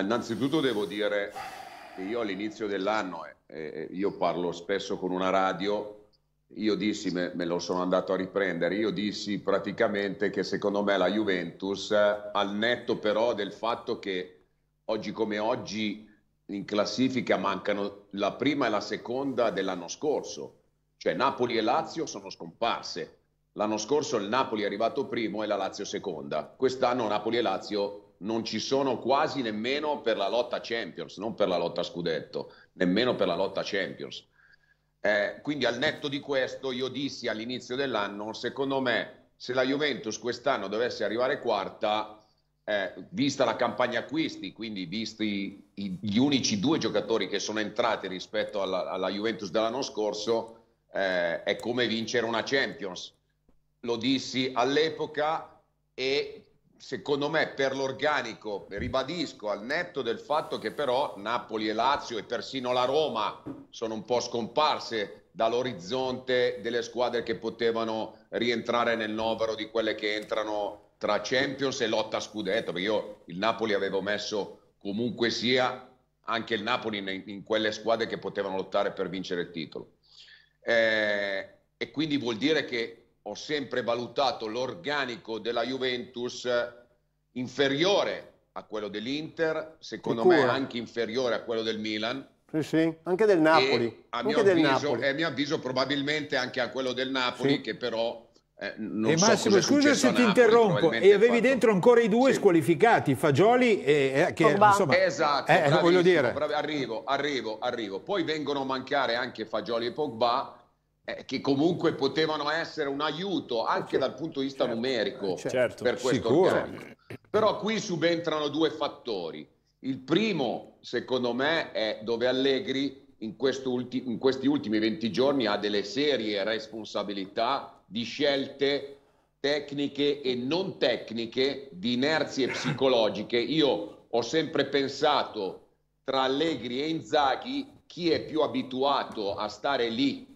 Innanzitutto devo dire che io all'inizio dell'anno, eh, eh, eh, io parlo spesso con una radio, io dissi, me, me, lo sono andato a riprendere, io dissi praticamente che secondo me la Juventus, eh, al netto però del fatto che oggi come oggi in classifica mancano la prima e la seconda dell'anno scorso, cioè Napoli e Lazio sono scomparse. L'anno scorso il Napoli è arrivato primo e la Lazio seconda. Quest'anno Napoli e Lazio non ci sono quasi nemmeno per la lotta Champions, non per la lotta Scudetto, nemmeno per la lotta Champions. Eh, quindi al netto di questo io dissi all'inizio dell'anno, secondo me se la Juventus quest'anno dovesse arrivare quarta, eh, vista la campagna acquisti, quindi visti gli unici due giocatori che sono entrati rispetto alla, alla Juventus dell'anno scorso, eh, è come vincere una Champions. Lo dissi all'epoca e secondo me per l'organico, ribadisco al netto del fatto che però Napoli e Lazio e persino la Roma sono un po' scomparse dall'orizzonte delle squadre che potevano rientrare nel novero di quelle che entrano tra Champions e lotta a scudetto, perché io il Napoli avevo messo comunque sia anche il Napoli in, in quelle squadre che potevano lottare per vincere il titolo. Eh, e quindi vuol dire che ho sempre valutato l'organico della Juventus eh, inferiore a quello dell'Inter, secondo me anche inferiore a quello del Milan. Sì, sì, anche del Napoli. E a, mio anche avviso, Napoli. E a mio avviso probabilmente anche a quello del Napoli sì. che però eh, non e so Massimo, scusa se ti interrompo, e avevi fatto... dentro ancora i due sì. squalificati, Fagioli e eh, che, oh, insomma, esatto, eh, voglio dire. Bravi, arrivo, arrivo, arrivo. Poi vengono a mancare anche Fagioli e Pogba eh, che comunque potevano essere un aiuto anche certo. dal punto di vista certo, numerico certo. certo, per questo sicuro. organico. Però qui subentrano due fattori. Il primo, secondo me, è dove Allegri in, ulti- in questi ultimi 20 giorni ha delle serie responsabilità di scelte tecniche e non tecniche, di inerzie psicologiche. Io ho sempre pensato tra Allegri e Inzaghi chi è più abituato a stare lì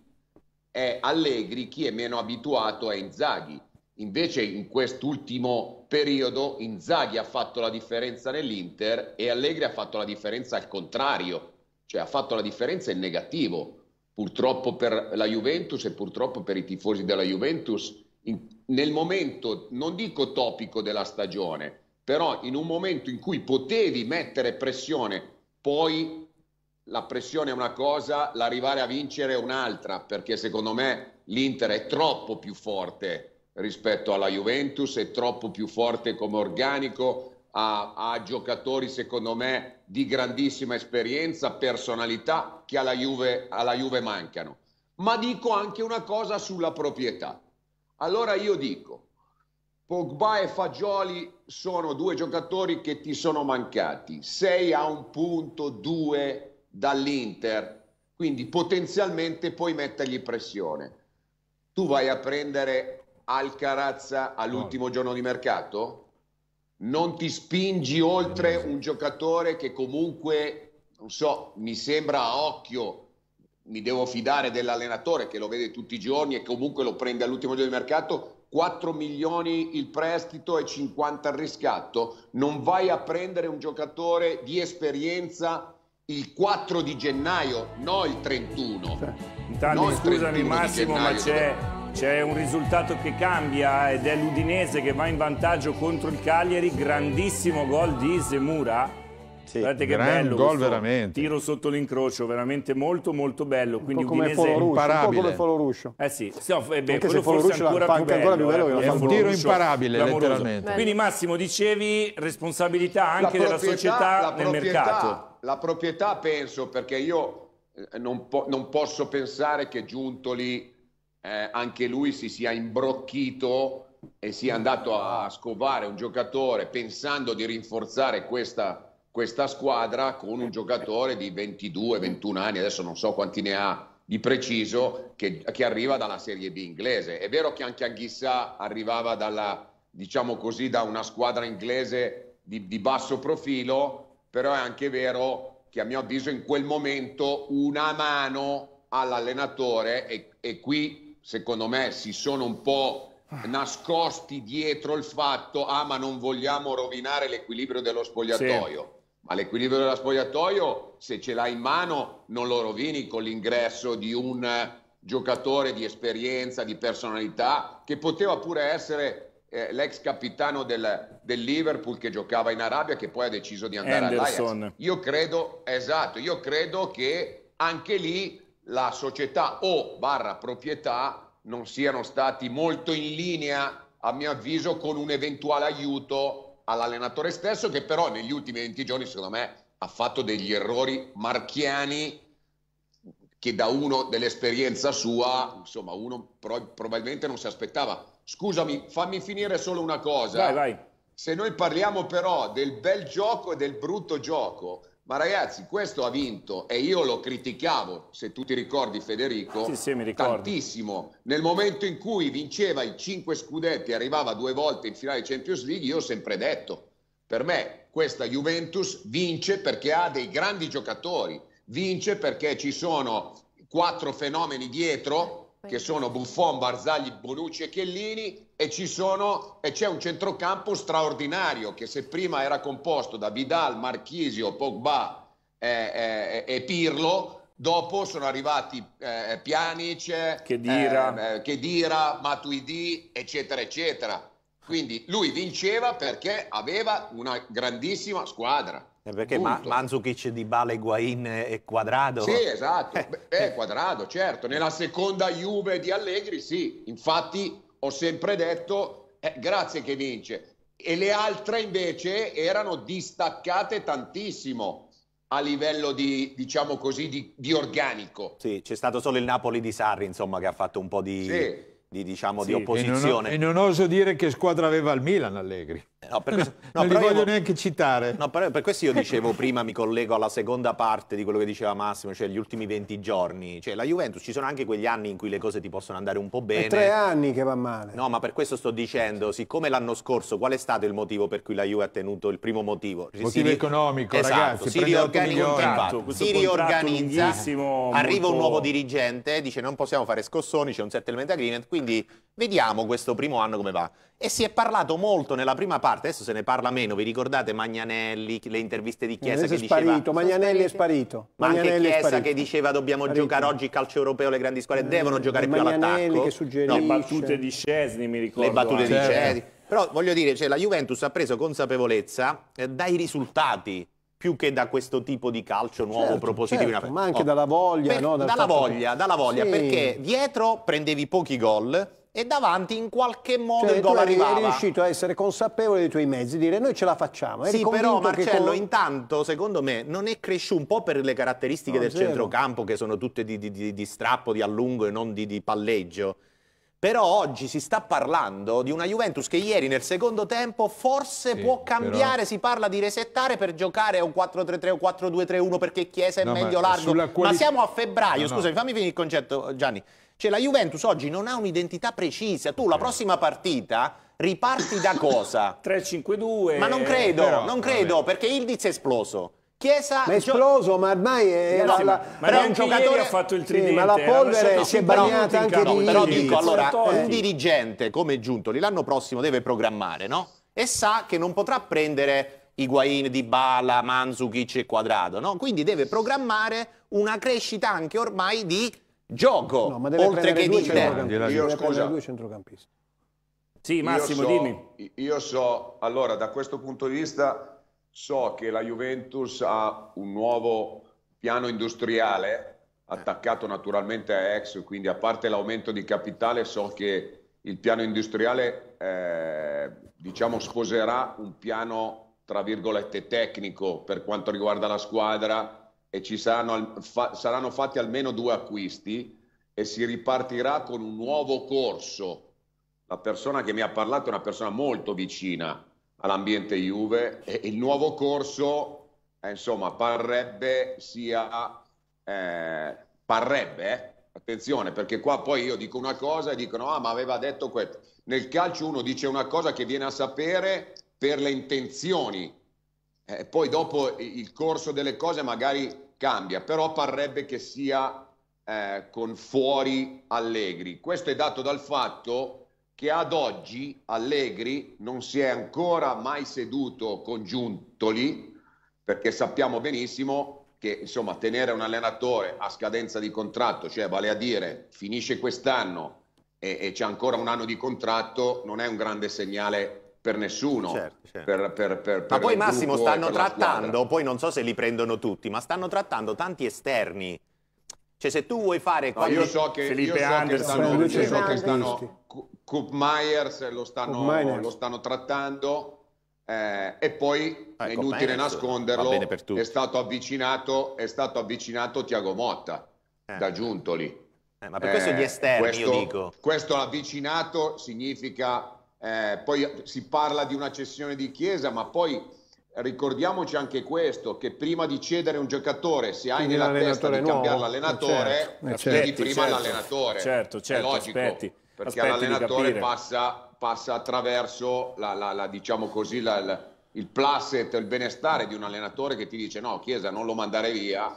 è Allegri, chi è meno abituato è Inzaghi. Invece in quest'ultimo periodo Inzaghi ha fatto la differenza nell'Inter e Allegri ha fatto la differenza al contrario, cioè ha fatto la differenza in negativo. Purtroppo per la Juventus e purtroppo per i tifosi della Juventus in, nel momento, non dico topico della stagione, però in un momento in cui potevi mettere pressione, poi la pressione è una cosa, l'arrivare a vincere è un'altra, perché secondo me l'Inter è troppo più forte rispetto alla Juventus, è troppo più forte come organico, ha, ha giocatori secondo me di grandissima esperienza, personalità che alla Juve, alla Juve mancano. Ma dico anche una cosa sulla proprietà. Allora io dico, Pogba e Fagioli sono due giocatori che ti sono mancati. Sei a un punto, due dall'Inter, quindi potenzialmente puoi mettergli pressione. Tu vai a prendere Alcarazza all'ultimo no. giorno di mercato? Non ti spingi oltre un giocatore che comunque, non so, mi sembra a occhio, mi devo fidare dell'allenatore che lo vede tutti i giorni e comunque lo prende all'ultimo giorno di mercato, 4 milioni il prestito e 50 il riscatto, non vai a prendere un giocatore di esperienza il 4 di gennaio, no il 31. intanto, no scusami Massimo, ma c'è, c'è un risultato che cambia ed è l'Udinese che va in vantaggio contro il Cagliari, grandissimo gol di Semura sì. Guardate che Gran bello gol veramente. tiro sotto l'incrocio, veramente molto molto bello. Quindi un po' come Foloruscio. Foloruscio. Eh sì, sì no, eh beh, Anche quello forse ancora più, ancora più bello. è eh, un tiro imparabile clamoroso. letteralmente. Quindi Massimo dicevi responsabilità anche della società nel mercato. La proprietà penso perché io eh, non, po non posso pensare che Giuntoli eh, anche lui si sia imbrocchito e sia andato a scovare un giocatore pensando di rinforzare questa questa squadra con un giocatore di 22-21 anni, adesso non so quanti ne ha di preciso, che, che arriva dalla Serie B inglese. È vero che anche Anghissa arrivava dalla, diciamo così, da una squadra inglese di, di basso profilo, però è anche vero che a mio avviso in quel momento una mano all'allenatore e, e qui secondo me si sono un po' nascosti dietro il fatto ah ma non vogliamo rovinare l'equilibrio dello spogliatoio. Sì. Ma l'equilibrio della spogliatoio, se ce l'hai in mano, non lo rovini con l'ingresso di un eh, giocatore di esperienza, di personalità, che poteva pure essere eh, l'ex capitano del, del, Liverpool che giocava in Arabia, che poi ha deciso di andare Anderson. all'Ajax. Io credo, esatto, io credo che anche lì la società o barra proprietà non siano stati molto in linea, a mio avviso, con un eventuale aiuto all'allenatore stesso che però negli ultimi 20 giorni secondo me ha fatto degli errori marchiani che da uno dell'esperienza sua, insomma, uno pro- probabilmente non si aspettava. Scusami, fammi finire solo una cosa. Vai, vai. Se noi parliamo però del bel gioco e del brutto gioco, ma ragazzi, questo ha vinto e io lo criticavo, se tu ti ricordi Federico, sì, sì, tantissimo. Nel momento in cui vinceva i cinque scudetti e arrivava due volte in finale Champions League, io ho sempre detto, per me questa Juventus vince perché ha dei grandi giocatori, vince perché ci sono quattro fenomeni dietro che sono Buffon, Barzagli, Bonucci e Chiellini e, sono, e, c'è un centrocampo straordinario che se prima era composto da Vidal, Marchisio, Pogba eh, eh, e Pirlo, dopo sono arrivati eh, Pjanic, Chedira. Eh, Chedira, eh, Matuidi, eccetera, eccetera. Quindi lui vinceva perché aveva una grandissima squadra. Eh, perché Tutto. Manzukic, Dybala, Guain è quadrato? Sì, esatto. è eh, eh. quadrato, certo. Nella seconda Juve di Allegri, sì. Infatti ho sempre detto, eh, grazie che vince. E le altre invece erano distaccate tantissimo a livello di, diciamo così, di, di organico. Sì, c'è stato solo il Napoli di Sarri, insomma, che ha fatto un po' di... Sì. Di, diciamo, sì, di opposizione. E non, e non, oso dire che squadra aveva il Milan Allegri. No, questo, no, non li voglio io, neanche citare. No, per, per, questo io dicevo prima, mi collego alla seconda parte di quello che diceva Massimo, cioè gli ultimi 20 giorni. Cioè la Juventus, ci sono anche quegli anni in cui le cose ti possono andare un po' bene. È tre anni che va male. No, ma per questo sto dicendo, siccome l'anno scorso, qual è stato il motivo per cui la Juve ha tenuto il primo motivo? Motivo si, economico, esatto, ragazzi. Si riorganizza, contratto, si riorganizza arriva molto... un nuovo dirigente, dice non possiamo fare scossoni, c'è un settlement agreement, quindi vediamo questo primo anno come va. E si è parlato molto nella prima parte parte, adesso se ne parla meno, vi ricordate Magnanelli, le interviste di Chiesa Magnanelli che diceva... Sparito, Magnanelli è sparito, Ma Magnanelli anche Chiesa sparito. che diceva dobbiamo sparito. giocare oggi il calcio europeo, le grandi squadre eh, devono giocare più all'attacco. Magnanelli Che suggerisce. le battute di Cesni mi ricordo. Le battute anche. di eh. Cesni. Però voglio dire, cioè, la Juventus ha preso consapevolezza eh, dai risultati più che da questo tipo di calcio nuovo certo, propositivo. Certo, ma anche oh. dalla voglia, per, no? dalla, voglia dalla voglia, dalla sì. voglia, perché dietro prendevi pochi gol, e davanti in qualche modo cioè, il gol arrivava. Sei riuscito a essere consapevole dei tuoi mezzi, dire noi ce la facciamo. Eri sì, però Marcello, con... intanto, secondo me, non è cresciuto un po' per le caratteristiche no, del zero. centrocampo, che sono tutte di, di, di, di, strappo, di allungo e non di palleggio. Però oggi si sta parlando di una Juventus che ieri nel secondo tempo forse sì, può cambiare, però... si parla di resettare per giocare un 4-3-3 o 4-2-3-1 perché Chiesa è no, meglio largo. Quali... Ma siamo a febbraio, no, scusami, no. fammi finire il concetto Gianni. Cioè la Juventus oggi non ha un'identità precisa. Tu la eh. prossima partita riparti da cosa? 3-5-2. Ma non credo, però, non credo, perché Ildiz è esploso. Chiesa ma è esploso, ma ormai è no, la, la, ma era un giocatore ha fatto il tridente, sì, ma la polvere si è bagnata anche canone, di Però dico, allora, un dirigente come Giuntoli l'anno prossimo deve programmare, no? E sa che non potrà prendere Higuain, Dybala, Manzukic e Quadrado, no? Quindi deve programmare una crescita anche ormai di gioco, no, ma deve oltre che di te. Io scusa. Due centrocampisti. Sì, Massimo, io so, dimmi. Io so, allora, da questo punto di vista so che la Juventus ha un nuovo piano industriale eh. attaccato naturalmente a Ex, quindi a parte l'aumento di capitale so che il piano industriale eh, diciamo sposerà un piano tra virgolette tecnico per quanto riguarda la squadra e ci saranno, fa, saranno fatti almeno due acquisti e si ripartirà con un nuovo corso. La persona che mi ha parlato è una persona molto vicina all'ambiente Juve e il nuovo corso, eh, insomma, parrebbe sia... Eh, parrebbe, eh, attenzione, perché qua poi io dico una cosa e dicono, ah, ma aveva detto questo. Nel calcio uno dice una cosa che viene a sapere per le intenzioni eh, poi dopo il corso delle cose magari cambia, però parrebbe che sia eh, con fuori Allegri. Questo è dato dal fatto che ad oggi Allegri non si è ancora mai seduto con Giuntoli, perché sappiamo benissimo che insomma, tenere un allenatore a scadenza di contratto, cioè vale a dire finisce quest'anno e, e c'è ancora un anno di contratto, non è un grande segnale per nessuno. Certo, certo. Per, per, per, ma poi Massimo stanno trattando, poi non so se li prendono tutti, ma stanno trattando tanti esterni. Cioè se tu vuoi fare... No, quali... Io so che, Felipe io Anderson, so che stanno, so stanno Coop Myers lo stanno, lo stanno trattando eh, e poi, ah, è inutile nasconderlo, è stato, avvicinato, è stato avvicinato Tiago Motta eh. da Giuntoli. Eh, ma per questo gli eh, esterni questo, io dico. Questo avvicinato significa eh, poi si parla di una cessione di Chiesa, ma poi ricordiamoci anche questo, che prima di cedere un giocatore, se hai Quindi nella testa di nuovo. cambiare l'allenatore, eh, certo. Eh, aspetti, certo. prima certo. l'allenatore. Certo, certo, È logico, aspetti, perché aspetti l'allenatore passa, passa, attraverso la, la, la, diciamo così, il placet, il benestare di un allenatore che ti dice no, Chiesa non lo mandare via,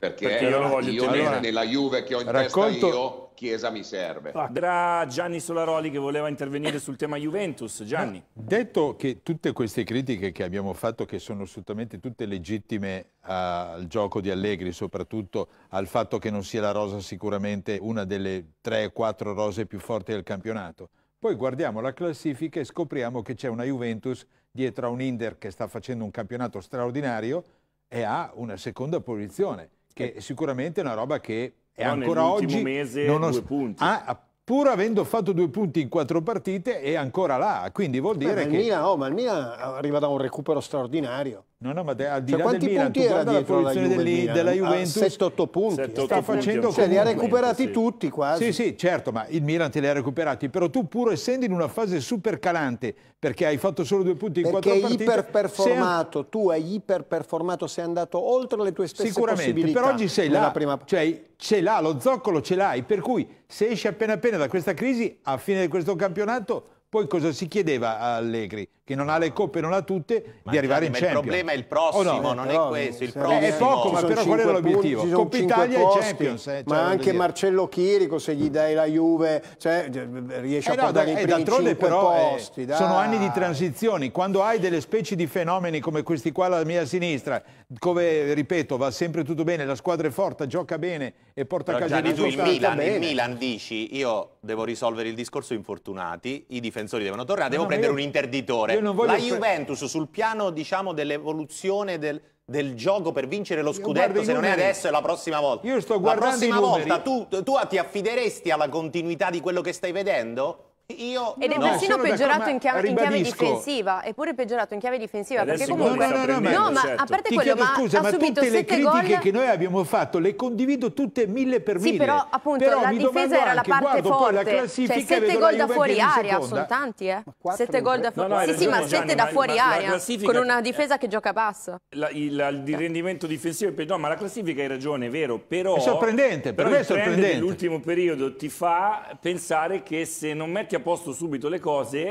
perché, perché io voglio io tenere. nella Juve che ho in racconto... io, Chiesa mi serve. Era ah, Gianni Solaroli che voleva intervenire sul tema Juventus. Gianni. Ah, detto che tutte queste critiche che abbiamo fatto, che sono assolutamente tutte legittime al gioco di Allegri, soprattutto al fatto che non sia la rosa sicuramente una delle 3-4 rose più forti del campionato, poi guardiamo la classifica e scopriamo che c'è una Juventus dietro a un Inter che sta facendo un campionato straordinario e ha una seconda posizione che sicuramente è una roba che è no, ancora oggi... mese non nonost- due punti. Ah, ah, pur avendo fatto due punti in quattro partite è ancora là, quindi vuol dire Beh, ma che... Il Milan, oh, ma il Milan arriva da un recupero straordinario. No, no, ma al di cioè, là quanti del Milan, punti era dietro la Juve, degli, della ah, Juventus 7-8 punti. sta facendo punti, cioè, li ha recuperati sì. tutti quasi. Sì, sì, certo, ma il Milan te li ha recuperati, però tu pur essendo in una fase super calante, perché hai fatto solo due punti in perché quattro partite. Perché hai iperperformato, sei... tu hai iperperformato, sei andato oltre le tue stesse Sicuramente, però oggi sei là, prima... cioè ce l'ha, lo zoccolo ce l'hai, per cui se esci appena appena da questa crisi, a fine di questo campionato poi cosa si chiedeva a Allegri? Che non ha le coppe, non ha tutte, ma di arrivare in Champions. Il problema è il prossimo, oh, no, non eh, però, è questo, il prossimo. È poco, ma però qual era l'obiettivo? Coppa Italia posti, e Champions. Eh, ma cioè, anche Marcello Chirico, se gli dai la Juve, cioè, cioè riesce eh a no, portare da, i eh, primi cinque però, eh, posti. Eh, sono anni di transizioni. Quando hai delle specie di fenomeni come questi qua alla mia sinistra, come ripeto va sempre tutto bene, la squadra è forte, gioca bene e porta a casa il tu in Milan, in Milan, dici io devo risolvere il discorso infortunati, i difensori devono tornare, devo no, prendere io, un interditore. La Juventus sul piano diciamo, dell'evoluzione del, del, gioco per vincere lo scudetto, se non è adesso è la prossima volta. Io sto guardando la prossima volta tu, tu ti affideresti alla continuità di quello che stai vedendo? Io Ed è no, persino peggiorato in chiave, in chiave, difensiva, eppure peggiorato in chiave difensiva. Adesso perché comunque. No, no, no, no ma certo. a parte quello, ma scusa, ma tutte le critiche gol... che noi abbiamo fatto le condivido tutte mille per mille. Sì, però appunto però la difesa era la parte forte. Cioè, eh. sette gol da fuori aria, sono tanti, eh. Sette gol da fuori aria. Sì, sì, ma sette da fuori aria. Con una difesa che gioca bassa. Il cioè. rendimento difensivo è No, ma la classifica hai ragione, è vero. Però. È sorprendente, per me è sorprendente. L'ultimo periodo ti fa pensare che se non metti a a posto subito le cose,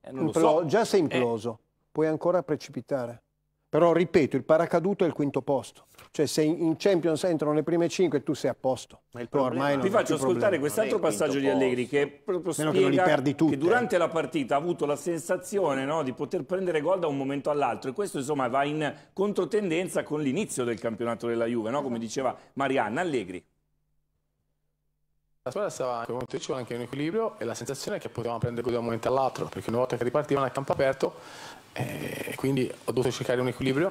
eh, non Implo so. Già sei eh. imploso, eh. puoi ancora precipitare. Però ripeto, il paracaduto è il quinto posto. Cioè se in Champions entrano le prime cinque tu sei a posto. Ma il problema, non Ti faccio ascoltare quest'altro passaggio di Allegri posto. che proprio Meno che non li perdi tutti. che durante eh. la partita ha avuto la sensazione no, di poter prendere gol da un momento all'altro e questo insomma va in controtendenza con l'inizio del campionato della Juve, no? come diceva Marianna Allegri. La squadra stava in momento anche in equilibrio e la sensazione è che potevamo prendere gol da un momento all'altro, perché una volta che ripartivano a campo aperto, eh, quindi ho dovuto cercare un equilibrio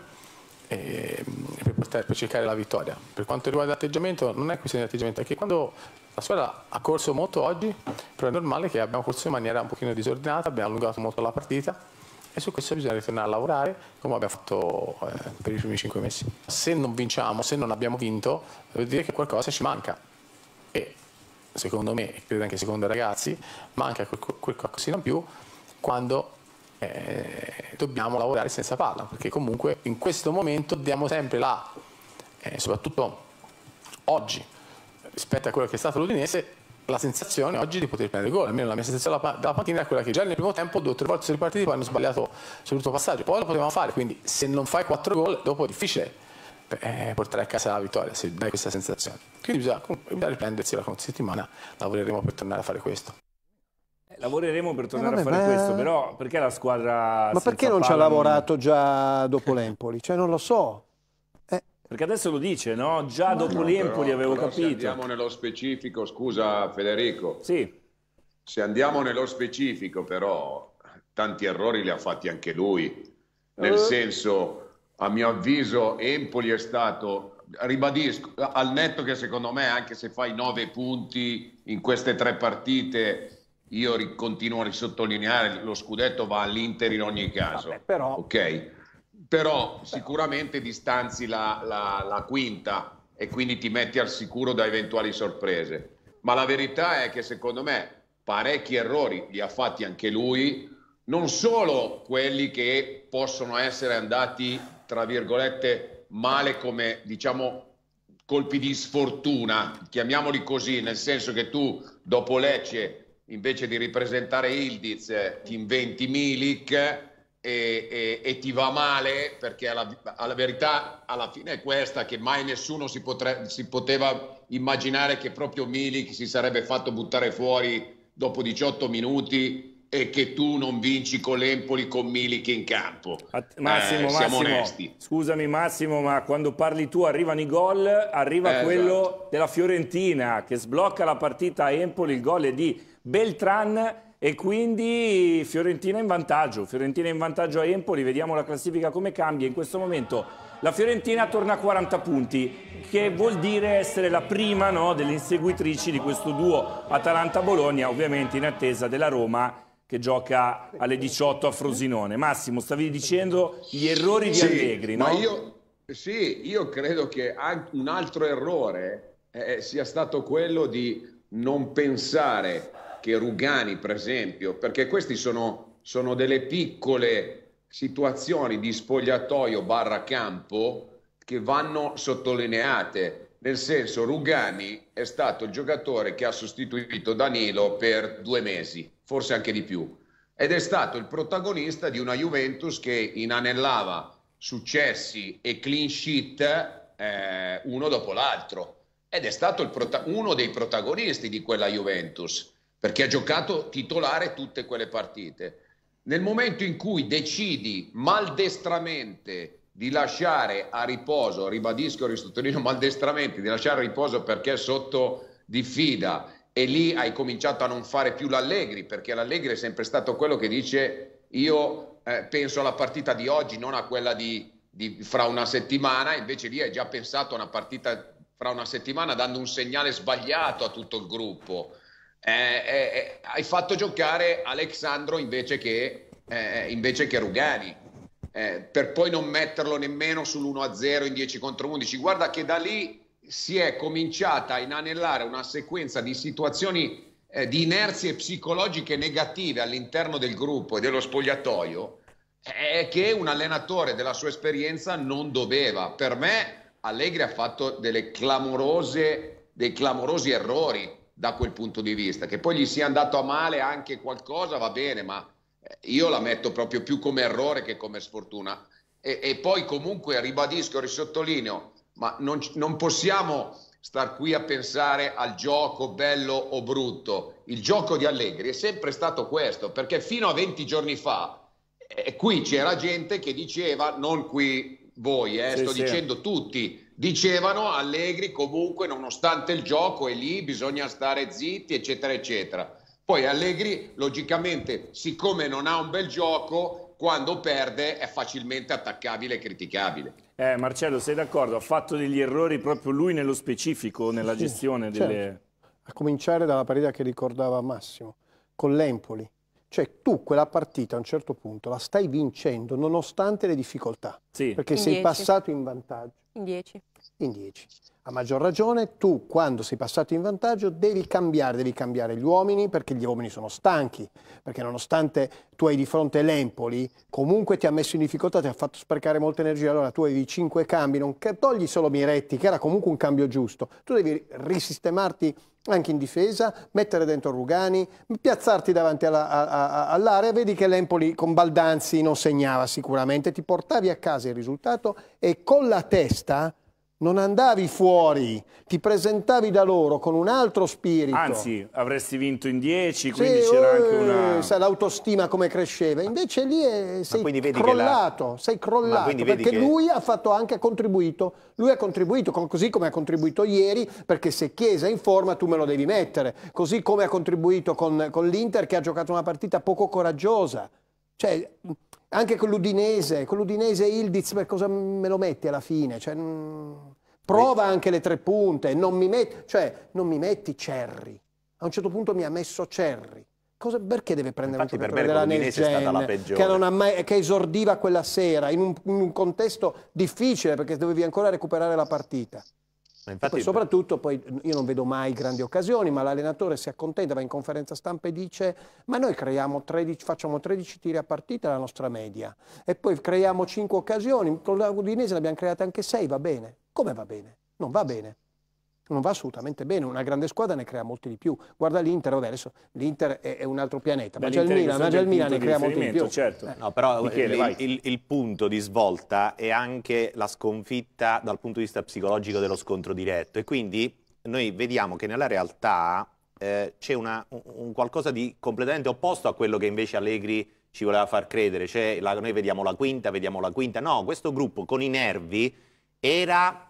eh, per, poter, per, cercare la vittoria. Per quanto riguarda l'atteggiamento, non è questione di atteggiamento, è che quando la squadra ha corso molto oggi, però è normale che abbiamo corso in maniera un pochino disordinata, abbiamo allungato molto la partita e su questo bisogna ritornare a lavorare come abbiamo fatto eh, per i primi cinque mesi. Se non vinciamo, se non abbiamo vinto, vuol dire che qualcosa ci manca. E secondo me, e credo anche secondo i ragazzi, manca quel, qualcosina in più quando eh, dobbiamo lavorare senza palla, perché comunque in questo momento diamo sempre la, eh, soprattutto oggi, rispetto a quello che è stato l'Udinese, la sensazione oggi di poter prendere gol, almeno la mia sensazione dalla panchina è quella che già nel primo tempo due o tre volte sono ripartiti poi hanno sbagliato soprattutto passaggio, poi lo potevamo fare, quindi se non fai quattro gol dopo è difficile eh, portare a casa la vittoria, se dai questa sensazione. Quindi bisogna, bisogna riprendersi la settimana, lavoreremo per tornare a fare questo. Eh, lavoreremo per tornare eh, vabbè, a fare beh... questo, però perché la squadra... Ma perché non ci ha lavorato non... già dopo l'Empoli? Cioè non lo so. Eh. Perché adesso lo dice, no? Già dopo no, l'Empoli avevo però capito. Se andiamo nello specifico, scusa Federico. Sì. Se andiamo nello specifico però, tanti errori li ha fatti anche lui. Nel uh. senso a mio avviso Empoli è stato, ribadisco, al netto che secondo me anche se fai nove punti in queste tre partite, io continuo a risottolineare, lo scudetto va all'Inter in ogni caso. Vabbè, però... Okay. però... sicuramente distanzi la, la, la quinta e quindi ti metti al sicuro da eventuali sorprese. Ma la verità è che secondo me parecchi errori li ha fatti anche lui, non solo quelli che possono essere andati tra virgolette, male come, diciamo, colpi di sfortuna, chiamiamoli così, nel senso che tu dopo Lecce, invece di ripresentare Ildiz, eh, ti inventi Milik eh, e, e, ti va male, perché alla, alla, verità, alla fine è questa, che mai nessuno si, potre, si poteva immaginare che proprio Milik si sarebbe fatto buttare fuori dopo 18 minuti e che tu non vinci con l'Empoli con Milik in campo. Massimo, eh, Massimo, onesti. scusami Massimo, ma quando parli tu arrivano i gol, arriva eh, quello esatto. della Fiorentina che sblocca la partita a Empoli, il gol è di Beltran e quindi Fiorentina in vantaggio, Fiorentina in vantaggio a Empoli, vediamo la classifica come cambia in questo momento. La Fiorentina torna a 40 punti, che vuol dire essere la prima no, delle inseguitrici di questo duo Atalanta-Bologna, ovviamente in attesa della Roma che gioca alle 18 a Frosinone. Massimo, stavi dicendo gli errori di sì, Allegri, no? Ma io, sì, io credo che un altro errore eh, eh, sia stato quello di non pensare che Rugani, per esempio, perché queste sono, sono delle piccole situazioni di spogliatoio barra campo che vanno sottolineate nel senso, Rugani è stato il giocatore che ha sostituito Danilo per due mesi, forse anche di più, ed è stato il protagonista di una Juventus che inanellava successi e clean sheet eh, uno dopo l'altro. Ed è stato prota- uno dei protagonisti di quella Juventus, perché ha giocato titolare tutte quelle partite. Nel momento in cui decidi maldestramente di lasciare a riposo, ribadisco, ristrutturino maldestramenti, di lasciare a riposo perché è sotto diffida e lì hai cominciato a non fare più l'Allegri, perché l'Allegri è sempre stato quello che dice io eh, penso alla partita di oggi, non a quella di, di, fra una settimana, invece lì hai già pensato a una partita fra una settimana dando un segnale sbagliato a tutto il gruppo. Eh, eh, eh hai fatto giocare Alexandro invece che, eh, eh, invece che Rugani eh, per poi non metterlo nemmeno sull'1-0 in 10 contro 11. Guarda che da lì si è cominciata a inanellare una sequenza di situazioni eh, di inerzie psicologiche negative all'interno del gruppo e dello spogliatoio eh, che un allenatore della sua esperienza non doveva. Per me Allegri ha fatto dei clamorosi errori da quel punto di vista. Che poi gli sia andato a male anche qualcosa va bene, ma io la metto proprio più come errore che come sfortuna. E, e poi comunque ribadisco, risottolineo, ma non, non possiamo star qui a pensare al gioco bello o brutto. Il gioco di Allegri è sempre stato questo, perché fino a 20 giorni fa eh, eh, qui c'era gente che diceva, non qui voi, eh, sì, sto sì. dicendo tutti, dicevano Allegri comunque nonostante il gioco è lì, bisogna stare zitti, eccetera, eccetera. Poi Allegri, logicamente, siccome non ha un bel gioco, quando perde è facilmente attaccabile e criticabile. Eh, Marcello, sei d'accordo? Ha fatto degli errori proprio lui nello specifico, nella sì, gestione certo. delle... A cominciare dalla partita che ricordava Massimo, con l'Empoli. Cioè tu quella partita a un certo punto la stai vincendo nonostante le difficoltà, sì. perché in sei dieci. passato in vantaggio. In 10. In 10. A maggior ragione tu quando sei passato in vantaggio devi cambiare, devi cambiare gli uomini perché gli uomini sono stanchi, perché nonostante tu hai di fronte l'Empoli, comunque ti ha messo in difficoltà, ti ha fatto sprecare molta energia, allora tu avevi cinque cambi, non togli solo Miretti che era comunque un cambio giusto, tu devi risistemarti anche in difesa, mettere dentro Rugani, piazzarti davanti all'area, vedi che l'Empoli con Baldanzi non segnava sicuramente, ti portavi a casa il risultato e con la testa non andavi fuori, ti presentavi da loro con un altro spirito. Anzi, avresti vinto in 10, quindi sì, c'era eh, anche una... Sai, l'autostima come cresceva. Invece lì è, eh, sei, crollato, la... sei crollato, perché che... lui ha fatto anche, ha contribuito, lui ha contribuito, così come ha contribuito ieri, perché se Chiesa è in forma tu me lo devi mettere, così come ha contribuito con, con l'Inter che ha giocato una partita poco coraggiosa. Cioè, anche con l'Udinese, con l'Udinese Ildiz, per cosa me lo metti alla fine? Cioè, mm, prova anche le tre punte, non mi, met, cioè, non mi metti Cerri. A un certo punto mi ha messo Cerri. Cosa, perché deve prendere Infatti un giocatore della Nelgen che, mai, che esordiva quella sera in un, in un contesto difficile perché dovevi ancora recuperare la partita? Infatti... Poi, soprattutto poi io non vedo mai grandi occasioni, ma l'allenatore si accontenta, va in conferenza stampa e dice ma noi creiamo 13, facciamo 13 tiri a partita la nostra media e poi creiamo 5 occasioni, con l'Udinese ne abbiamo create anche 6, va bene. Come va bene? Non va bene non va assolutamente bene, una grande squadra ne crea molti di più. Guarda l'Inter, adesso l'Inter è, è, un altro pianeta, ma già il Milan, ma già il Milan ne crea molti di più. Certo. Eh. No, però Michele, eh, il, il, il, punto di svolta è anche la sconfitta dal punto di vista psicologico dello scontro diretto e quindi noi vediamo che nella realtà eh, c'è un, un qualcosa di completamente opposto a quello che invece Allegri ci voleva far credere, cioè la, noi vediamo la quinta, vediamo la quinta, no, questo gruppo con i nervi era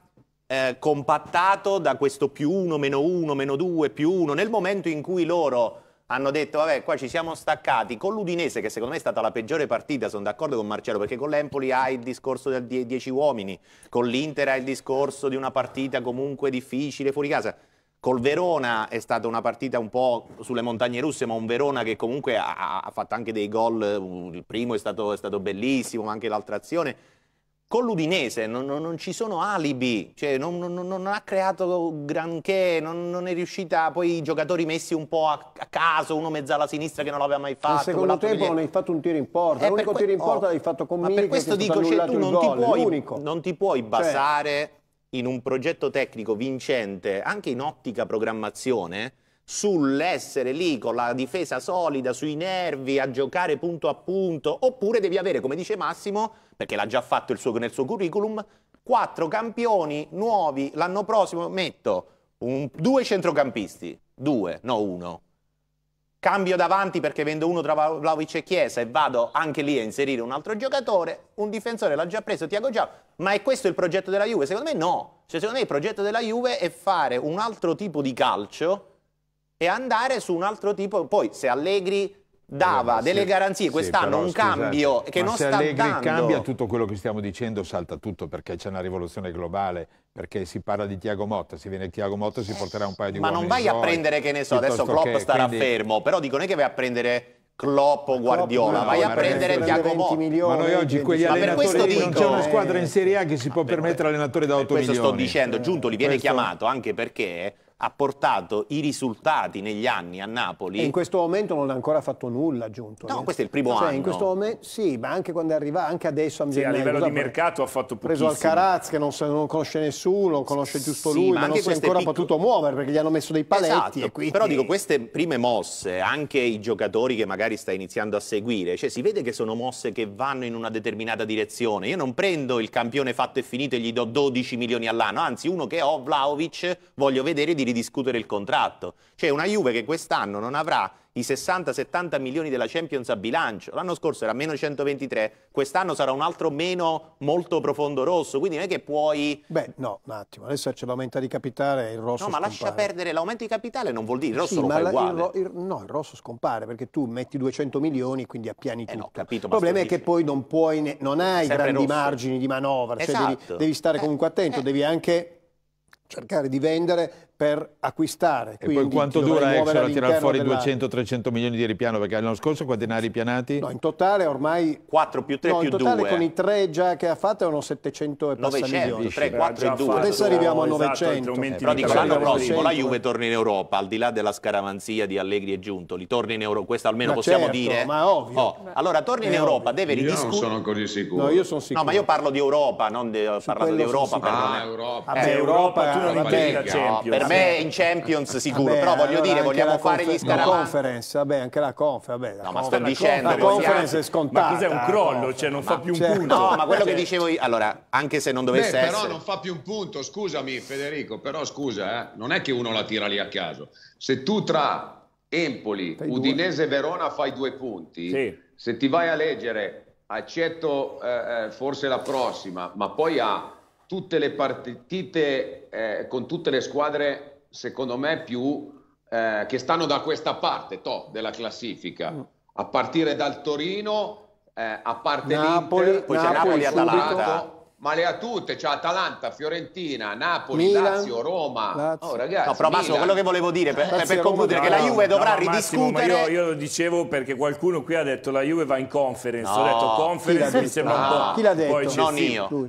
eh, compattato da questo più uno, meno uno, meno due, più uno, nel momento in cui loro hanno detto vabbè qua ci siamo staccati con l'Udinese che secondo me è stata la peggiore partita sono d'accordo con Marcello perché con l'Empoli ha il discorso del 10 uomini con l'Inter ha il discorso di una partita comunque difficile fuori casa col Verona è stata una partita un po' sulle montagne russe ma un Verona che comunque ha, ha fatto anche dei gol uh, il primo è stato, è stato bellissimo ma anche l'altra azione con l'Udinese non, non, non, ci sono alibi, cioè non, non, ha creato granché, non, è riuscita, poi i giocatori messi un po' a, a caso, uno mezzo alla sinistra che non l'aveva mai fatto. Al secondo tempo non hai fatto un tiro in porta, eh, l'unico que... tiro in oh, porta oh, l'hai fatto con Milik. Ma per questo dico, cioè, tu non ti, puoi, non ti, puoi, basare cioè... in un progetto tecnico vincente, anche in ottica programmazione, sull'essere lì con la difesa solida, sui nervi, a giocare punto a punto, oppure devi avere, come dice Massimo, perché l'ha già fatto suo, nel suo curriculum, quattro campioni nuovi l'anno prossimo, metto un, due centrocampisti, due, no uno. Cambio davanti perché vendo uno tra Vlaovic e Chiesa e vado anche lì a inserire un altro giocatore, un difensore l'ha già preso Tiago Giallo, ma è questo il progetto della Juve? Secondo me no, cioè, secondo me il progetto della Juve è fare un altro tipo di calcio e andare su un altro tipo. Poi se Allegri dava allora, delle se, garanzie quest'anno, un scusate, cambio che non sta Se Allegri cambia tutto quello che stiamo dicendo, salta tutto perché c'è una rivoluzione globale, perché si parla di Tiago Motta, se viene Tiago Motta si porterà un paio di ma uomini. Ma non vai a prendere che ne so, adesso Klopp che, starà quindi... fermo, però dicono non che vai a prendere Cloppo o Guardiola, no, vai a prendere Tiago Giacomo. Ma noi oggi quegli ma allenatori non c'è una squadra in Serie A che si può permettere per, allenatore da 8 questo milioni. Questo sto dicendo, Giuntoli viene chiamato anche perché ha portato i risultati negli anni a Napoli. E in questo momento non ha ancora fatto nulla Giunto. No, eh. questo è il primo cioè, anno. In questo momento, sì, ma anche quando arriva, anche adesso a, sì, a livello di mercato ha fatto pochissimo. Preso Alcaraz che non, non conosce nessuno, conosce giusto sì, lui, ma, ma non si è ancora piccole... potuto muovere perché gli hanno messo dei paletti. Esatto, quindi... Però dico, queste prime mosse, anche i giocatori che magari sta iniziando a seguire, cioè si vede che sono mosse che vanno in una determinata direzione. Io non prendo il campione fatto e finito e gli do 12 milioni all'anno, anzi uno che ho, Vlaovic, voglio vedere di ridiscutere il contratto. Cioè una Juve che quest'anno non avrà i 60-70 milioni della Champions a bilancio, l'anno scorso era meno 123, quest'anno sarà un altro meno molto profondo rosso, quindi non è che puoi... Beh no, un attimo, adesso c'è l'aumento di capitale e il rosso No ma scompare. lascia perdere, l'aumento di capitale non vuol dire il rosso sì, lo fai la, uguale. Il, il, no, il rosso scompare perché tu metti 200 milioni quindi appiani eh No, capito, il problema è che poi non, puoi, non hai grandi rosso. margini di manovra, esatto. cioè devi, esatto. devi, stare comunque eh, attento, eh. devi anche cercare di vendere per acquistare. E poi quanto dura Exxon a tirare fuori della... 200-300 milioni di ripiano? Perché l'anno scorso quanti ne ha ripianati? No, in totale ormai... 4 più 3 no, più 2. in totale 2. con i 3 già che ha fatto erano 700 e 900, passa 3, 4 e 2. Adesso arriviamo a 900. Esatto, eh, però dico l'anno prossimo la Juve torna in Europa, al di là della scaramanzia di Allegri e Giuntoli, torna in Europa, questo almeno ma possiamo certo, dire. ma ovvio. Oh, allora torna in Europa, ovvio. deve ridiscutere... Io non sono così sicuro. No, io sono sicuro. No, ma io parlo di Europa, non di... parlando di Europa. Ah, eh, Europa. Europa, tu non intendi la Champions per me in Champions sicuro, vabbè, però voglio allora dire, vogliamo fare gli scaramantici. La conference, vabbè, anche la Conference, vabbè. La no, ma sto dicendo... La conference è scontata. Ma cos'è un crollo? Cioè non fa più un certo. punto. No, ma quello che cioè- dicevo io... Allora, anche se non dovesse essere... Però non fa più un punto, scusami Federico, però scusa, eh, non è che uno la tira lì a caso. Se tu tra Empoli, fai Udinese e Verona fai due punti. Sì. Se ti vai a leggere, accetto eh, eh forse la prossima, ma poi ha tutte le partite eh, con tutte le squadre, secondo me, più eh, che stanno da questa parte top della classifica, mm. a partire dal Torino, eh, a parte Napoli, l'Inter, poi Napoli, c'è Napoli, Atalanta ma le ha tutte, c'è cioè Atalanta, Fiorentina, Napoli, Milan, Lazio, Roma. Lazio. Oh, ragazzi, no, però Massimo, Milan. quello che volevo dire per, Lazio, per concludere no, che la Juve dovrà no, ridiscutere. Massimo, ma io, io, lo dicevo perché qualcuno qui ha detto la Juve va in conference. Ho detto conference, mi sembra un po'. Chi l'ha detto? Poi non io. Tu,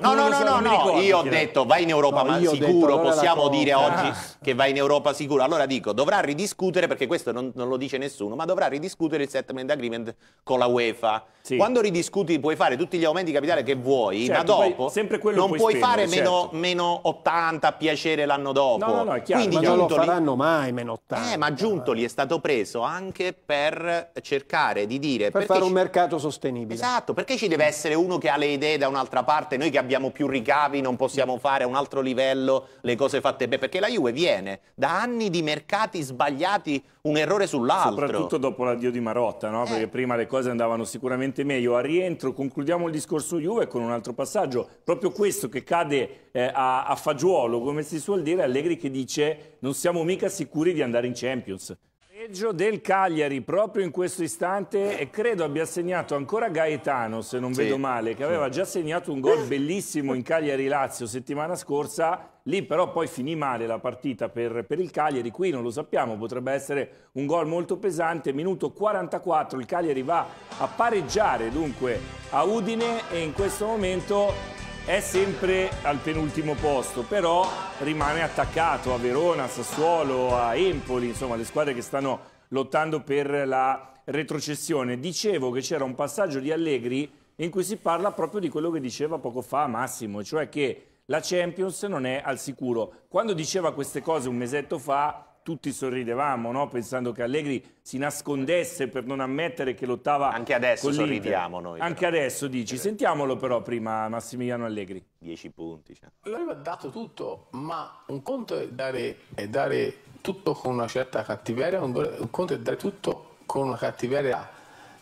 no, no, no, no, io ho detto vai in Europa, ma sicuro detto, possiamo dire oggi che vai in Europa sicuro. Allora dico, dovrà ridiscutere perché questo non, non lo dice nessuno, ma dovrà ridiscutere il settlement agreement con la UEFA. Quando ridiscuti puoi fare tutti gli aumenti di capitale che vuoi vuoi, certo, ma dopo puoi, non puoi, puoi spendere, fare certo. meno, meno, 80 a piacere l'anno dopo. No, no, no, chiaro, Quindi, non lo faranno mai meno 80. Eh, ma eh. Giuntoli è stato preso anche per cercare di dire... Per fare un ci... mercato sostenibile. Esatto, perché ci deve essere uno che ha le idee da un'altra parte, noi che abbiamo più ricavi non possiamo fare a un altro livello le cose fatte bene, perché la Juve viene da anni di mercati sbagliati un errore sull'altro. Soprattutto dopo l'addio di Marotta, no? Eh. perché eh. prima le cose andavano sicuramente meglio. A rientro concludiamo il discorso Juve con un altro passaggio, proprio questo che cade eh, a, a fagiolo, come si suol dire, Allegri che dice non siamo mica sicuri di andare in Champions. Peggio del Cagliari proprio in questo istante e credo abbia segnato ancora Gaetano, se non sì. vedo male, che aveva già segnato un gol bellissimo in Cagliari-Lazio settimana scorsa, lì però poi finì male la partita per, per il Cagliari, qui non lo sappiamo, potrebbe essere un gol molto pesante, minuto 44 il Cagliari va a pareggiare dunque a Udine e in questo momento è sempre al penultimo posto, però rimane attaccato a Verona, a Sassuolo, a Empoli, insomma le squadre che stanno lottando per la retrocessione. Dicevo che c'era un passaggio di Allegri in cui si parla proprio di quello che diceva poco fa Massimo, cioè che la Champions non è al sicuro. Quando diceva queste cose un mesetto fa, tutti sorridevamo, no? pensando che Allegri si nascondesse per non ammettere che lottava Anche adesso sorridiamo noi. Anche adesso dici, sentiamolo però prima Massimiliano Allegri. 10 punti. Cioè. L'aveva dato tutto, ma un conto è dare, è dare, tutto con una certa cattiveria, un conto è dare tutto con una cattiveria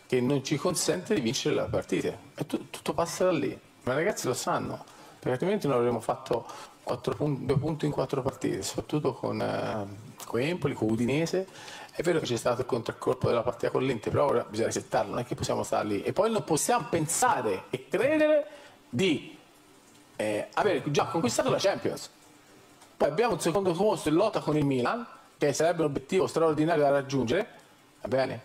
che non ci consente di vincere la partita. E tu, tutto passa da lì. Ma i ragazzi lo sanno, perché altrimenti non avremmo fatto punti, due punti in quattro partite, soprattutto con... Eh, Marco Empoli, Udinese. È vero che c'è stato il contraccolpo della partita con l'Inter, però ora bisogna risettarlo, non è che possiamo stare lì. E poi non possiamo pensare e credere di eh, avere già conquistato la Champions. Poi abbiamo un secondo posto in lotta con il Milan, che sarebbe un obiettivo straordinario da raggiungere, va bene?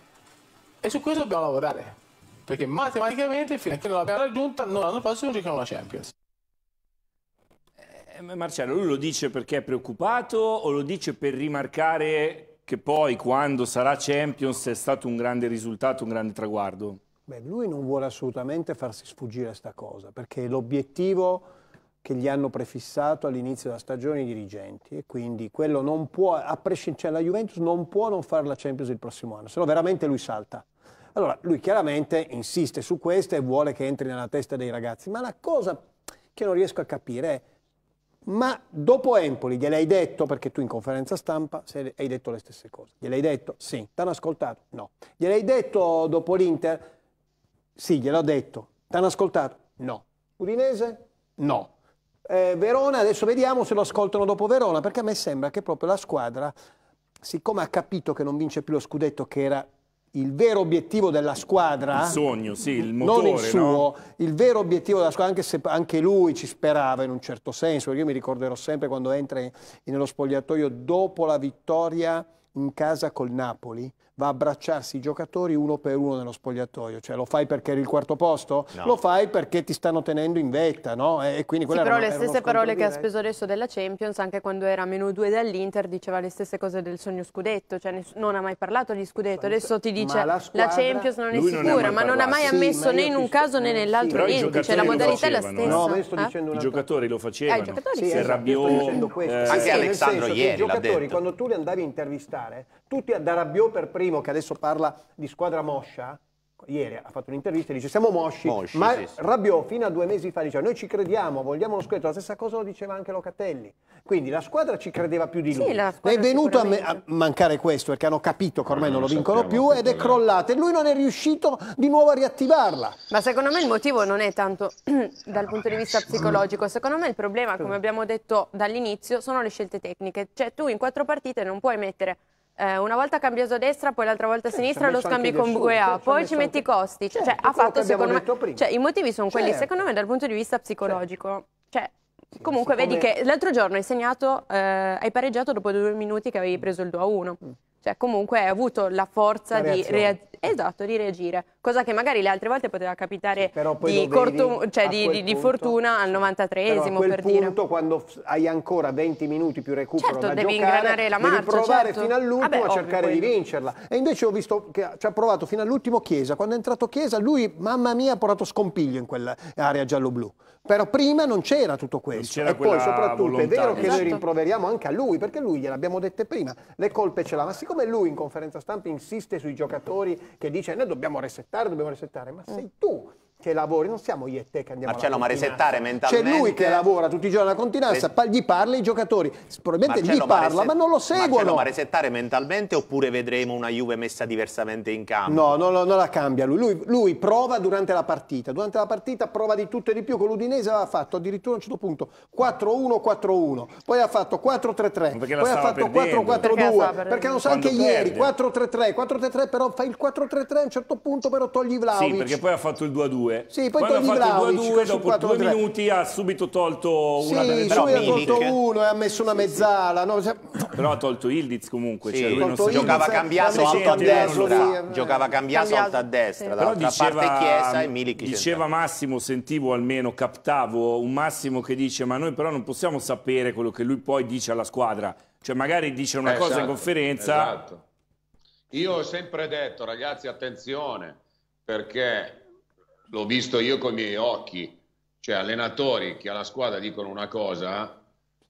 E su questo dobbiamo lavorare, perché matematicamente, finché non l'abbiamo raggiunta, non l'anno prossimo giochiamo la Champions. Eh, Marcello, lui lo dice perché è preoccupato o lo dice per rimarcare che poi quando sarà Champions è stato un grande risultato, un grande traguardo? Beh, lui non vuole assolutamente farsi sfuggire questa cosa, perché l'obiettivo che gli hanno prefissato all'inizio della stagione i dirigenti e quindi quello non può, a prescindere, cioè la Juventus non può non fare la Champions il prossimo anno, se no veramente lui salta. Allora lui chiaramente insiste su questo e vuole che entri nella testa dei ragazzi, ma la cosa che non riesco a capire è ma dopo Empoli gliel'hai detto, perché tu in conferenza stampa hai detto le stesse cose, gliel'hai detto? Sì. T'hanno ascoltato? No. Gliel'hai detto dopo l'Inter? Sì, gliel'ho detto. T'hanno ascoltato? No. Udinese? No. Eh, Verona, adesso vediamo se lo ascoltano dopo Verona, perché a me sembra che proprio la squadra, siccome ha capito che non vince più lo scudetto che era il vero obiettivo della squadra, il sogno, sì, il motore, non il suo, no? il vero obiettivo della squadra, anche se anche lui ci sperava in un certo senso, io mi ricorderò sempre quando entra nello spogliatoio dopo la vittoria in casa col Napoli, va a abbracciarsi i giocatori uno per uno nello spogliatoio. Cioè, lo fai perché eri il quarto posto? No. Lo fai perché ti stanno tenendo in vetta, no? E, quindi sì, però le stesse parole che ha speso adesso della Champions, anche quando era meno due dall'Inter, diceva le stesse cose del sogno scudetto, cioè non ha mai parlato di scudetto. Adesso ti dice la, squadra, la, Champions non è sicura, non ma non ha mai ammesso sì, né in un caso né nell'altro sì, niente, cioè la modalità è la stessa. No, sto eh? dicendo I giocatori lo facevano. Eh, i giocatori sì, sì. Rabiot, eh, anche Alessandro ieri l'ha detto. I giocatori quando tu li andavi a intervistare tutti da Rabiot per primo che adesso parla di squadra moscia ieri ha fatto un'intervista e dice siamo mosci, mosci ma sì, sì. Rabiot fino a due mesi fa diceva noi ci crediamo, vogliamo lo scudetto, la stessa cosa lo diceva anche Locatelli, quindi la squadra ci credeva più di lui, sì, è venuto a, me, a, mancare questo perché hanno capito che ormai non, non lo vincono più ed è crollata e lui non è riuscito di nuovo a riattivarla. Ma secondo me il motivo non è tanto dal punto di vista psicologico, secondo me il problema come abbiamo detto dall'inizio sono le scelte tecniche, cioè tu in quattro partite non puoi mettere eh, una volta cambiato destra, poi l'altra volta sinistra, lo scambi con Guea, poi ci metti anche... costi. Cioè, certo, cioè, ha fatto secondo me. Cioè, I motivi sono certo. quelli, secondo me, dal punto di vista psicologico. Certo. Cioè, sì, comunque, siccome... vedi che l'altro giorno hai segnato, eh, hai pareggiato dopo due minuti che avevi preso il 2 a 1. Mm. Cioè, comunque hai avuto la forza la di reagire Esatto, di reagire, cosa che magari le altre volte poteva capitare sì, di, corto, cioè di, di, di fortuna al 93esimo per punto, dire. quando hai ancora 20 minuti più recupero certo, da devi giocare, ingranare la marcia, devi provare certo. fino all'ultimo a cercare di vincerla. E invece ho visto che ci ha provato fino all'ultimo Chiesa, quando è entrato Chiesa lui, mamma mia, ha portato scompiglio in quell'area giallo-blu. Però prima non c'era tutto questo. E poi soprattutto volontà. è vero che esatto. noi rimproveriamo anche a lui, perché lui gliel'abbiamo dette prima, le colpe ce l'ha, ma siccome lui in conferenza stampa insiste sui giocatori che dice noi dobbiamo resettare, dobbiamo resettare, ma mm. sei tu che lavori, non siamo io e te che andiamo Marcello, a Marcello, ma resettare mentalmente... C'è lui che lavora tutti i giorni alla continenza, Le... Eh, gli parla i giocatori, probabilmente Marcello, gli parla, ma, reset... ma, non lo seguono. Marcello, ma resettare mentalmente oppure vedremo una Juve messa diversamente in campo? No, no, no non la cambia lui. lui. lui. prova durante la partita, durante la partita prova di tutto e di più, con l'Udinese aveva fatto addirittura a un certo punto 4-1-4-1, poi ha fatto 4-3-3, poi ha fatto 4-4-2, perché, perché lo sa anche ieri, 4-3-3, 4-3-3, però fa il 4-3-3 a un certo punto però togli Vlaovic. Sì, perché poi ha fatto il 2-2. 2-2. Sì, poi Quando ha fatto 2-2, dopo due minuti ha subito tolto una sì, delle due. Sì, ha tolto uno e ha messo una mezzala. No? Però ha tolto Ildiz comunque. Sì, cioè lui non so eh, eh. giocava cambiato alto a destra. Giocava cambiato alto a destra. Dall'altra parte Chiesa e Milik Diceva Massimo, sentivo almeno, captavo un Massimo che dice ma noi però non possiamo sapere quello che lui poi dice alla squadra. Cioè magari dice una eh, cosa esatto, in conferenza... Esatto. Io ho sempre detto, ragazzi, attenzione, perché l'ho visto io con i miei occhi, cioè allenatori che alla squadra dicono una cosa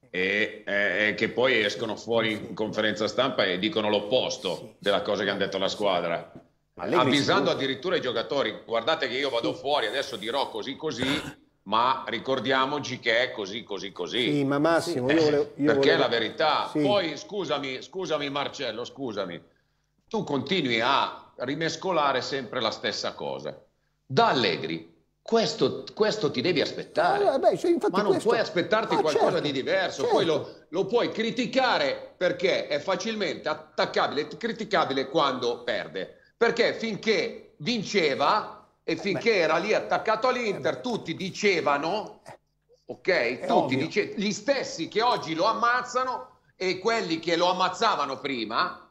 e, e, che poi escono fuori in conferenza stampa e dicono l'opposto della cosa che hanno detto la squadra. Avvisando addirittura i giocatori, guardate che io vado fuori, adesso dirò così così, ma ricordiamoci che è così, così, così. Sì, ma Massimo, io eh, volevo... Io perché volevo... è la verità. Sì. Poi, scusami, scusami Marcello, scusami, tu continui a rimescolare sempre la stessa cosa da Allegri. Questo, questo, ti devi aspettare. Eh, beh, cioè, Ma non questo... puoi aspettarti ah, qualcosa certo, di diverso. Certo. Poi lo, lo, puoi criticare perché è facilmente attaccabile, criticabile quando perde. Perché finché vinceva e finché eh, era lì attaccato all'Inter, eh, tutti dicevano, eh. ok, tutti dice, gli stessi che oggi lo ammazzano e quelli che lo ammazzavano prima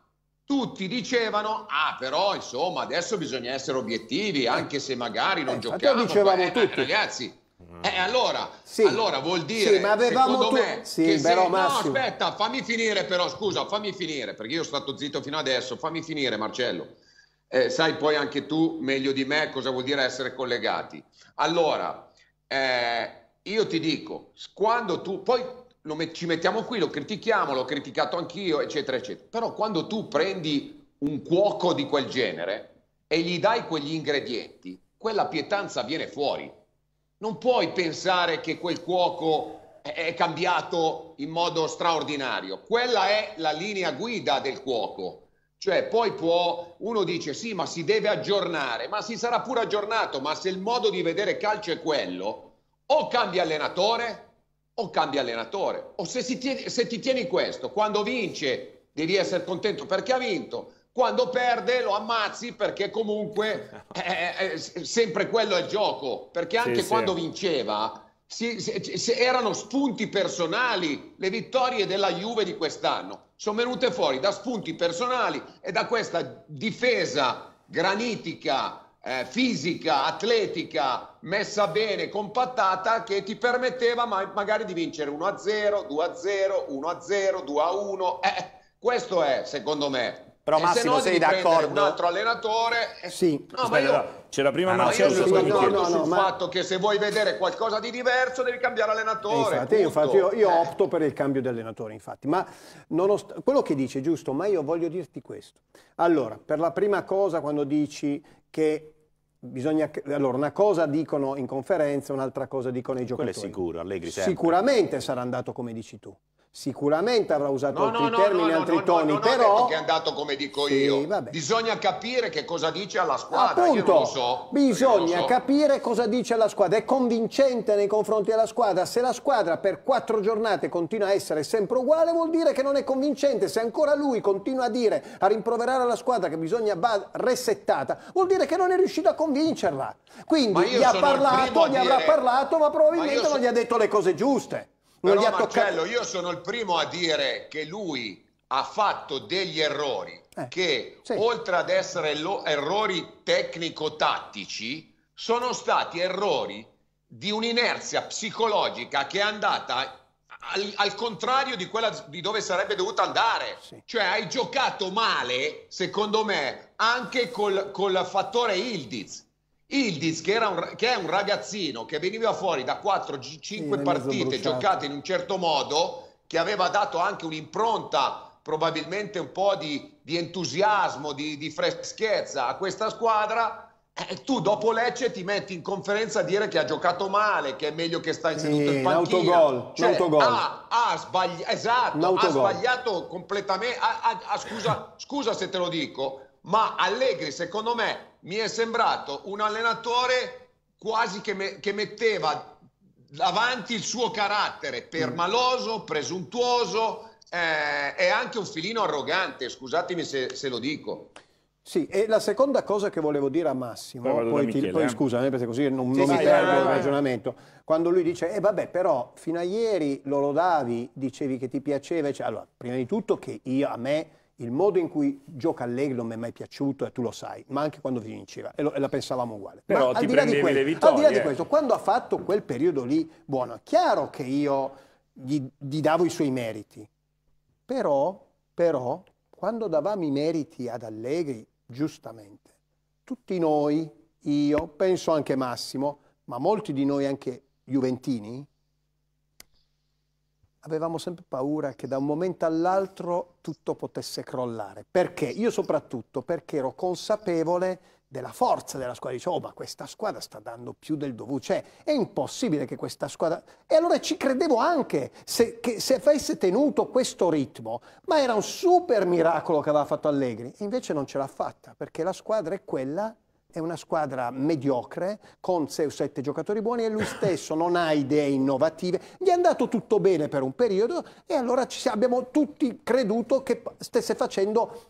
tutti dicevano, ah però insomma adesso bisogna essere obiettivi, anche se magari non eh, giochiamo. Lo dicevamo eh, tutti. Ragazzi, eh, allora, sì. allora, vuol dire, sì, ma avevamo tu... me, sì, che però, se... No, aspetta, fammi finire però, scusa, fammi finire, perché io sono stato zitto fino adesso, fammi finire Marcello. Eh, sai poi anche tu meglio di me cosa vuol dire essere collegati. Allora, eh, io ti dico, quando tu, poi met- ci mettiamo qui, lo critichiamo, l'ho criticato anch'io, eccetera, eccetera. Però quando tu prendi un cuoco di quel genere e gli dai quegli ingredienti, quella pietanza viene fuori. Non puoi pensare che quel cuoco è cambiato in modo straordinario. Quella è la linea guida del cuoco. Cioè, poi può, uno dice sì, ma si deve aggiornare, ma si sarà pure aggiornato, ma se il modo di vedere calcio è quello, o cambia allenatore o cambia allenatore. O se, tiene, se ti tieni questo, quando vince devi essere contento perché ha vinto, quando perde lo ammazzi perché comunque è, è, eh, eh, eh, sempre quello è il gioco, perché anche sì, quando sì. vinceva si, si, si, erano spunti personali, le vittorie della Juve di quest'anno sono venute fuori da spunti personali e da questa difesa granitica eh, fisica, atletica, messa bene, compattata, che ti permetteva ma magari di vincere 1-0, 2-0, 1-0, 2-1. Eh, questo è, secondo me. Però e Massimo, no sei d'accordo? Un altro allenatore... Eh, sì. No, Aspetta, io, c'era prima ma ah, Massimo. io sono no, no, sul ma... fatto che se vuoi vedere qualcosa di diverso devi cambiare allenatore. Eh, infatti, infatti io, io eh. opto per il cambio di allenatore, infatti. Ma nonost... quello che dice è giusto, ma io voglio dirti questo. Allora, per la prima cosa, quando dici che Bisogna, allora, una cosa dicono in conferenza, un'altra cosa dicono i giocatori. Quello è sicuro, Allegri sempre. Sicuramente sarà andato come dici tu. Sicuramente avrà usato no, altri no, termini, no, altri toni, però... che è andato come dico sì, io. Vabbè. Bisogna capire che cosa dice alla squadra. Appunto, so, bisogna so. capire cosa dice alla squadra. È convincente nei confronti della squadra. Se la squadra per quattro giornate continua a essere sempre uguale, vuol dire che non è convincente. Se ancora lui continua a dire, a rimproverare alla squadra che bisogna va resettata, vuol dire che non è riuscito a convincerla. Quindi gli ha parlato, gli avrà parlato, ma probabilmente ma so... non gli ha detto le cose giuste. Però, gli ha toccato... io sono il primo a dire che lui ha fatto degli errori eh, che, sì. oltre ad essere errori tecnico-tattici, sono stati errori di un'inerzia psicologica che è andata al, al, contrario di quella di dove sarebbe dovuta andare. Sì. Cioè, hai giocato male, secondo me, anche col, col fattore Ildiz. Ildiz, che, un, che, è un ragazzino che veniva fuori da 4-5 sì, partite giocate in un certo modo, che aveva dato anche un'impronta, probabilmente un po' di, di entusiasmo, di, di, freschezza a questa squadra. E eh, tu dopo Lecce ti metti in conferenza a dire che ha giocato male, che è meglio che stai seduto sì, in panchina. L'autogol, cioè, l'autogol. Ha, ha, sbagli- esatto, ha sbagliato completamente. Ha, scusa, scusa se te lo dico, ma Allegri secondo me mi è sembrato un allenatore quasi che, me, che metteva davanti il suo carattere permaloso, mm. presuntuoso eh, e anche un filino arrogante, scusatemi se, se lo dico. Sì, e la seconda cosa che volevo dire a Massimo, poi, poi, poi eh? scusami eh, perché così non, sì, non sì, mi perdo eh, il ragionamento, quando lui dice, eh vabbè però fino a ieri lo lodavi, dicevi che ti piaceva, cioè, allora prima di tutto che io a me il modo in cui gioca Allegri non mi è mai piaciuto e tu lo sai, ma anche quando vinceva e, lo, e la pensavamo uguale. Però ma ti prendevi quello, le vittorie. Al di là di eh. questo, quando ha fatto quel periodo lì, buono, è chiaro che io gli, gli davo i suoi meriti, però, però, quando davamo i meriti ad Allegri, giustamente, tutti noi, io, penso anche Massimo, ma molti di noi anche Juventini, avevamo sempre paura che da un momento all'altro tutto potesse crollare. Perché? Io soprattutto perché ero consapevole della forza della squadra. Dicevo, oh, ma questa squadra sta dando più del dovuto. Cioè, è impossibile che questa squadra... E allora ci credevo anche se, che se avesse tenuto questo ritmo. Ma era un super miracolo che aveva fatto Allegri. invece non ce l'ha fatta, perché la squadra è quella è una squadra mediocre con 6 o 7 giocatori buoni e lui stesso non ha idee innovative. Gli è andato tutto bene per un periodo e allora abbiamo tutti creduto che stesse facendo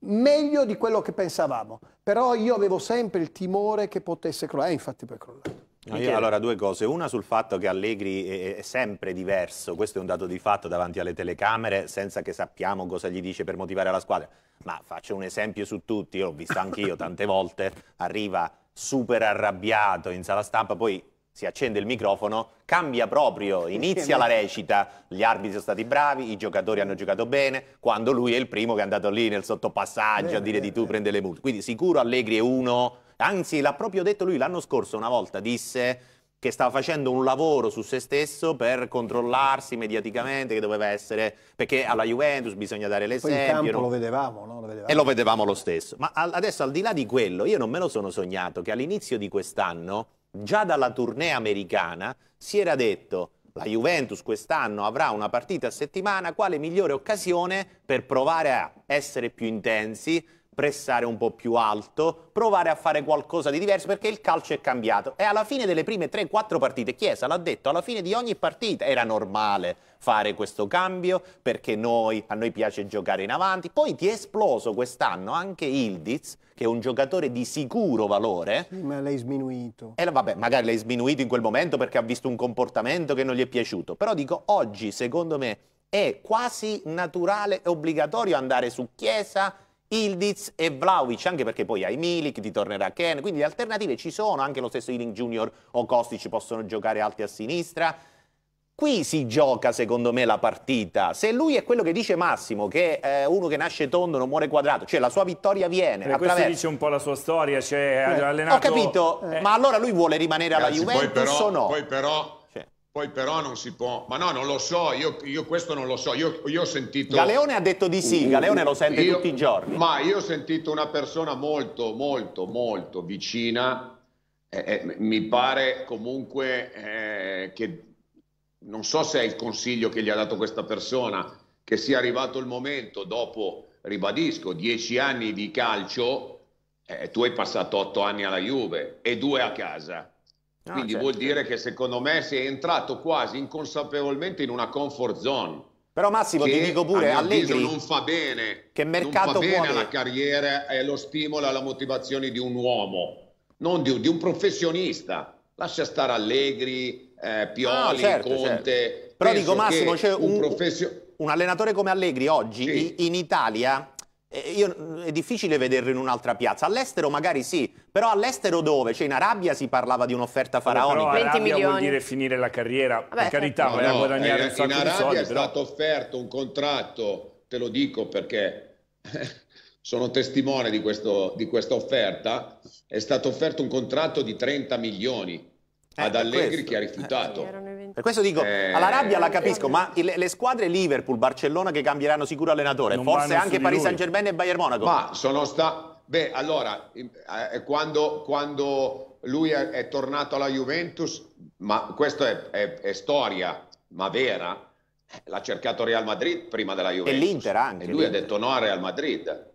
meglio di quello che pensavamo. Però io avevo sempre il timore che potesse crollare, eh, infatti poi è crollato. No, io, allora, due cose. Una sul fatto che Allegri è, è, sempre diverso, questo è un dato di fatto davanti alle telecamere, senza che sappiamo cosa gli dice per motivare la squadra. Ma faccio un esempio su tutti, l'ho visto anch'io tante volte, arriva super arrabbiato in sala stampa, poi si accende il microfono, cambia proprio, inizia la recita, gli arbitri sono stati bravi, i giocatori hanno giocato bene, quando lui è il primo che è andato lì nel sottopassaggio bene, a dire bene, di eh, tu bene. Eh. prende le multe. Quindi sicuro Allegri è uno Anzi, l'ha proprio detto lui l'anno scorso una volta, disse che stava facendo un lavoro su se stesso per controllarsi mediaticamente, che doveva essere... perché alla Juventus bisogna dare l'esempio. no? lo, no? lo vedevamo, E lo vedevamo lo stesso. Ma al, adesso, al di là di quello, io non me lo sono sognato che all'inizio di quest'anno, già dalla tournée americana, si era detto la Juventus quest'anno avrà una partita a settimana, quale migliore occasione per provare a essere più intensi, pressare un po' più alto, provare a fare qualcosa di diverso perché il calcio è cambiato. E alla fine delle prime 3-4 partite, Chiesa l'ha detto, alla fine di ogni partita era normale fare questo cambio perché noi, a noi piace giocare in avanti. Poi ti è esploso quest'anno anche Ildiz, che è un giocatore di sicuro valore. Sì, ma l'hai sminuito. E eh, vabbè, magari l'hai sminuito in quel momento perché ha visto un comportamento che non gli è piaciuto. Però dico, oggi secondo me è quasi naturale e obbligatorio andare su Chiesa Ildiz e Vlaovic, anche perché poi hai Milik, ti tornerà Ken, quindi le alternative ci sono, anche lo stesso Ealing Junior o Kostic possono giocare alti a sinistra. Qui si gioca, secondo me, la partita. Se lui è quello che dice Massimo, che è eh, uno che nasce tondo non muore quadrato, cioè la sua vittoria viene. E attraverso... questo dice un po' la sua storia, cioè eh. allenato... Ho capito, eh. ma allora lui vuole rimanere alla Ragazzi, Juventus poi però, o no? Poi però poi però non si può, ma no, non lo so, io, io questo non lo so, io, io, ho sentito... Galeone ha detto di sì, Galeone lo sente io, tutti i giorni. Ma io ho sentito una persona molto, molto, molto vicina, eh, eh, mi pare comunque eh, che, non so se è il consiglio che gli ha dato questa persona, che sia arrivato il momento dopo, ribadisco, dieci anni di calcio, eh, tu hai passato otto anni alla Juve e due a casa Ah, Quindi certo. vuol dire certo. che secondo me si è entrato quasi inconsapevolmente in una comfort zone. Però Massimo ti dico pure, a Allegri non fa bene. Che mercato non fa bene alla carriera e lo stimolo alla motivazione di un uomo, non di, di un professionista. Lascia stare Allegri, eh, Pioli, no, ah, certo, Conte. Certo. Però dico Massimo, c'è un, un, profession... un, allenatore come Allegri oggi sì. in Italia eh, io, mm, è difficile vederlo in un'altra piazza. All'estero magari sì, però all'estero dove? Cioè in Arabia si parlava di un'offerta faraonica. Però, però 20 Arabia vuol dire finire la carriera, Vabbè, per certo. carità, no, vai no, guadagnare eh, un sacco di soldi. In Arabia è però... stato offerto un contratto, te lo dico perché sono testimone di, questo, di, questa offerta, è stato offerto un contratto di 30 milioni eh, ad Allegri questo. che ha rifiutato. Eh, per questo dico, eh... alla rabbia la capisco, ma le, le, squadre Liverpool, Barcellona che cambieranno sicuro allenatore, forse anche Paris Saint Germain e Bayern Monaco. Ma sono sta... Beh, allora, eh, quando, quando lui è, è, tornato alla Juventus, ma questa è, è, è storia, ma vera, eh, l'ha cercato Real Madrid prima della Juventus. E l'Inter anche. E lui ha detto no a Real Madrid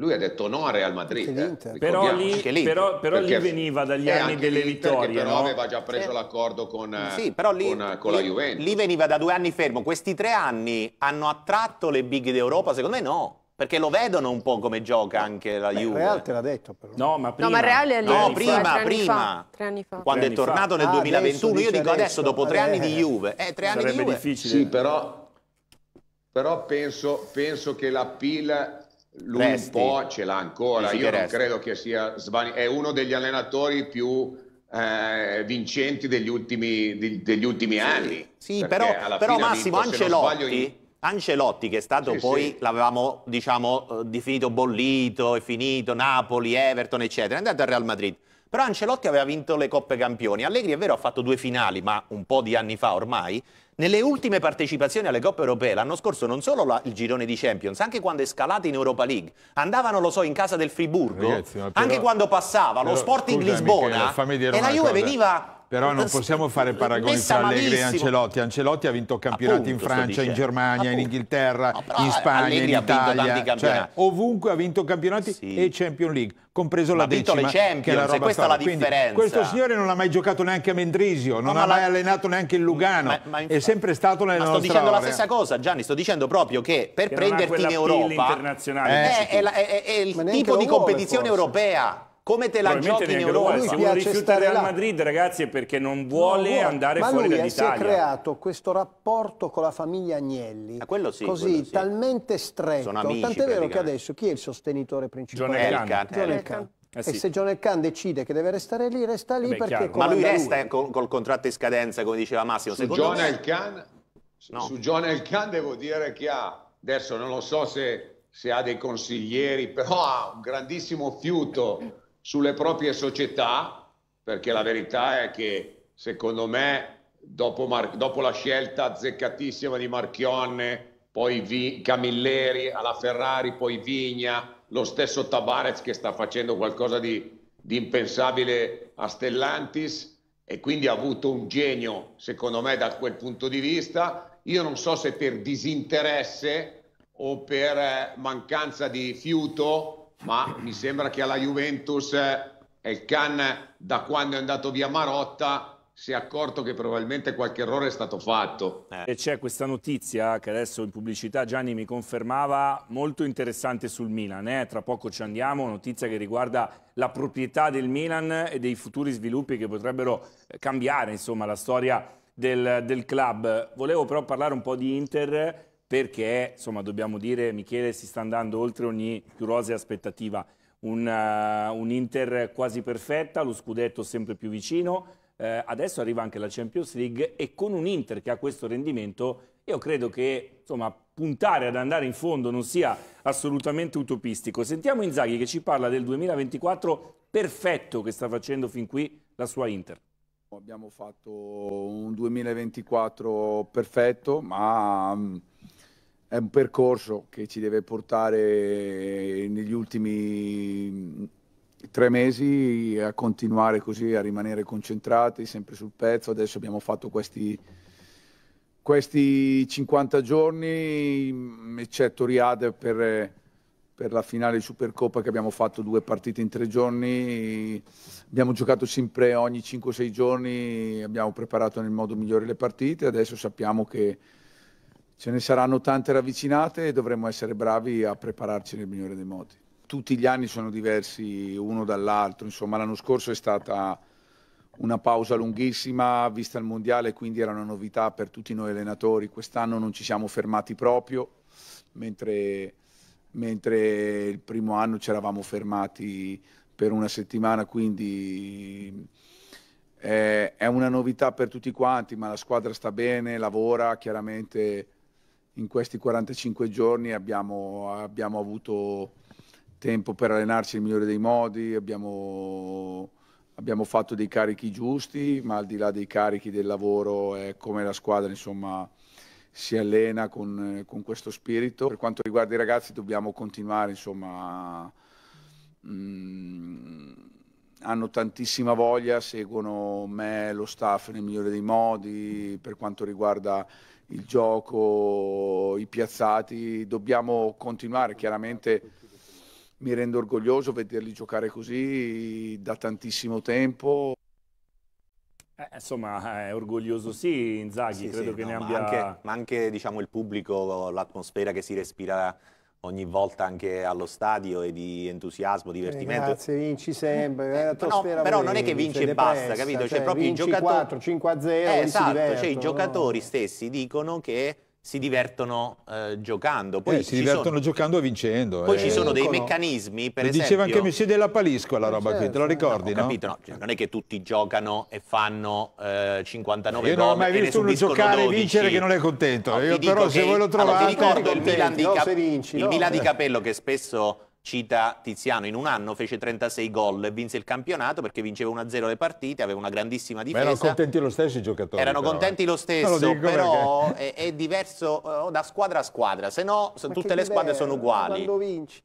lui ha detto no a Real Madrid. Eh, però lì, però, però lì veniva dagli anni delle vittorie. Però no? aveva già preso eh. l'accordo con, sì, lì, con, con lì, la Juventus. Lì veniva da due anni fermo. Questi tre anni hanno attratto le big d'Europa? Secondo me no. Perché lo vedono un po' come gioca anche la Beh, Juve. Real te l'ha detto però. No, ma prima. No, ma Real è lì. No, prima, tre prima. Anni tre anni fa. Quando tre è tornato nel ah, 2021, io dico adesso, dopo tre anni di eh. Juve. Eh, tre anni Sarebbe di Juve. difficile. Sì, però, però penso, penso che la pila lui Resti. un po' ce l'ha ancora. Io non credo che sia Svani, è uno degli allenatori più eh, vincenti degli ultimi, di, degli ultimi sì. anni. Sì, però, però Massimo Ancelotti. In... Ancelotti, che è stato sì, poi, sì. l'avevamo diciamo, eh, definito bollito, è finito, Napoli, Everton, eccetera, è andato al Real Madrid però Ancelotti aveva vinto le Coppe Campioni. Allegri è vero ha fatto due finali, ma un po' di anni fa ormai. Nelle ultime partecipazioni alle Coppe Europee l'anno scorso non solo la, il girone di Champions, anche quando è scalata in Europa League, andavano, lo so, in casa del Friburgo, Ragazzi, però, anche quando passava, però, lo Sporting scusa, Lisbona Michele, e la Juve cosa. veniva però non possiamo fare paragoni tra Allegri e Ancelotti. Ancelotti ha vinto campionati Appunto, in Francia, in Germania, Appunto. in Inghilterra, no, in Spagna, Allegri in Italia. Cioè, ovunque ha vinto campionati sì. e Champions League, compreso ma la decima. Ha vinto le Champions, è questa è la differenza. Quindi, questo signore non ha mai giocato neanche a Mendrisio, non no, ha mai la... allenato neanche il Lugano. Ma, ma è sempre stato nella ma nostra sto dicendo ora. la stessa cosa, Gianni. Sto dicendo proprio che per che prenderti in Europa... È, è, è, è il tipo di competizione europea come te la giochi in Europa? Lui piace rifiuta Real là. Madrid, ragazzi, è perché non vuole, vuole. andare Ma fuori dall'Italia. Ma lui si è creato questo rapporto con la famiglia Agnelli, ah, sì, così sì. talmente stretto, tant'è vero che adesso chi è il sostenitore principale? John Elkan. John Elkan. Eh sì. E se John Elkan decide che deve restare lì, resta lì eh Beh, perché... Ma lui resta lui. Col, col, contratto in scadenza, come diceva Massimo. Su John, me... Elkan, no. su John Elkan devo dire che ha, adesso non lo so se, se ha dei consiglieri, però ha un grandissimo fiuto sulle proprie società, perché la verità è che secondo me dopo, Mar- dopo la scelta azzeccatissima di Marchionne, poi Vi- Camilleri alla Ferrari, poi Vigna, lo stesso Tabarez che sta facendo qualcosa di, di impensabile a Stellantis e quindi ha avuto un genio secondo me da quel punto di vista. Io non so se per disinteresse o per eh, mancanza di fiuto ma mi sembra che alla Juventus eh, il Can da quando è andato via Marotta, si è accorto che probabilmente qualche errore è stato fatto. Eh. E c'è questa notizia che adesso in pubblicità Gianni mi confermava, molto interessante sul Milan. Eh? Tra poco ci andiamo, notizia che riguarda la proprietà del Milan e dei futuri sviluppi che potrebbero eh, cambiare insomma, la storia del, del club. Volevo però parlare un po' di Inter perché, insomma, dobbiamo dire, Michele si sta andando oltre ogni più rosea aspettativa. Un, uh, un, Inter quasi perfetta, lo scudetto sempre più vicino, eh, adesso arriva anche la Champions League e con un Inter che ha questo rendimento io credo che insomma, puntare ad andare in fondo non sia assolutamente utopistico. Sentiamo Inzaghi che ci parla del 2024 perfetto che sta facendo fin qui la sua Inter. Abbiamo fatto un 2024 perfetto, ma mm, è un percorso che ci deve portare negli ultimi mm, tre mesi a continuare così, a rimanere concentrati, sempre sul pezzo. Adesso abbiamo fatto questi, questi 50 giorni, mm, eccetto Riad per, per, la finale di Supercoppa che abbiamo fatto due partite in tre giorni. Abbiamo giocato sempre ogni 5-6 giorni, abbiamo preparato nel modo migliore le partite. Adesso sappiamo che ce ne saranno tante ravvicinate e dovremo essere bravi a prepararci nel migliore dei modi. Tutti gli anni sono diversi uno dall'altro, insomma l'anno scorso è stata una pausa lunghissima vista il mondiale, quindi era una novità per tutti noi allenatori. Quest'anno non ci siamo fermati proprio, mentre, mentre il primo anno ci eravamo fermati per una settimana, quindi è, eh, è una novità per tutti quanti, ma la squadra sta bene, lavora, chiaramente in questi 45 giorni abbiamo, abbiamo avuto tempo per allenarci nel migliore dei modi, abbiamo, abbiamo, fatto dei carichi giusti, ma al di là dei carichi del lavoro è come la squadra insomma, si allena con, con, questo spirito. Per quanto riguarda i ragazzi dobbiamo continuare, insomma, mh, mm, hanno tantissima voglia, seguono me, lo staff nel migliore dei modi, per quanto riguarda il gioco, i piazzati, dobbiamo continuare. Chiaramente mi rendo orgoglioso vederli giocare così da tantissimo tempo. Eh, insomma, è orgoglioso sì Inzaghi, sì, credo sì, che no, ne abbia... Anche, ma anche diciamo, il pubblico, l'atmosfera che si respira ogni volta anche allo stadio e di entusiasmo, divertimento. Eh, grazie, vinci sempre. Eh, no, però non è che vinci e basta, capito? Cioè, c'è proprio i giocatori. 4, 5 0, eh, esatto, cioè, no? i giocatori stessi dicono che si divertono eh, giocando. Poi eh, si divertono sono... giocando e vincendo. Poi eh. ci sono dei meccanismi, per esempio... Diceva anche Messi della Palisco la eh, roba certo. qui, te lo certo. ricordi, no? no? Capito, no? Cioè, non è che tutti giocano e fanno 59 eh, Io non ho mai visto uno giocare 12. e vincere che non è contento. No, Io però se che... voi lo trovate... Allora, ti ricordo il Milan, di, il Milan di Capello che spesso cita Tiziano, in un anno fece 36 gol e vinse il campionato perché vinceva 1-0 le partite, aveva una grandissima difesa. Ma erano contenti lo stesso i giocatori. Erano però, eh. contenti lo stesso, lo però è, è, diverso eh, da squadra a squadra, se no ma tutte le squadre sono uguali. Quando vinci...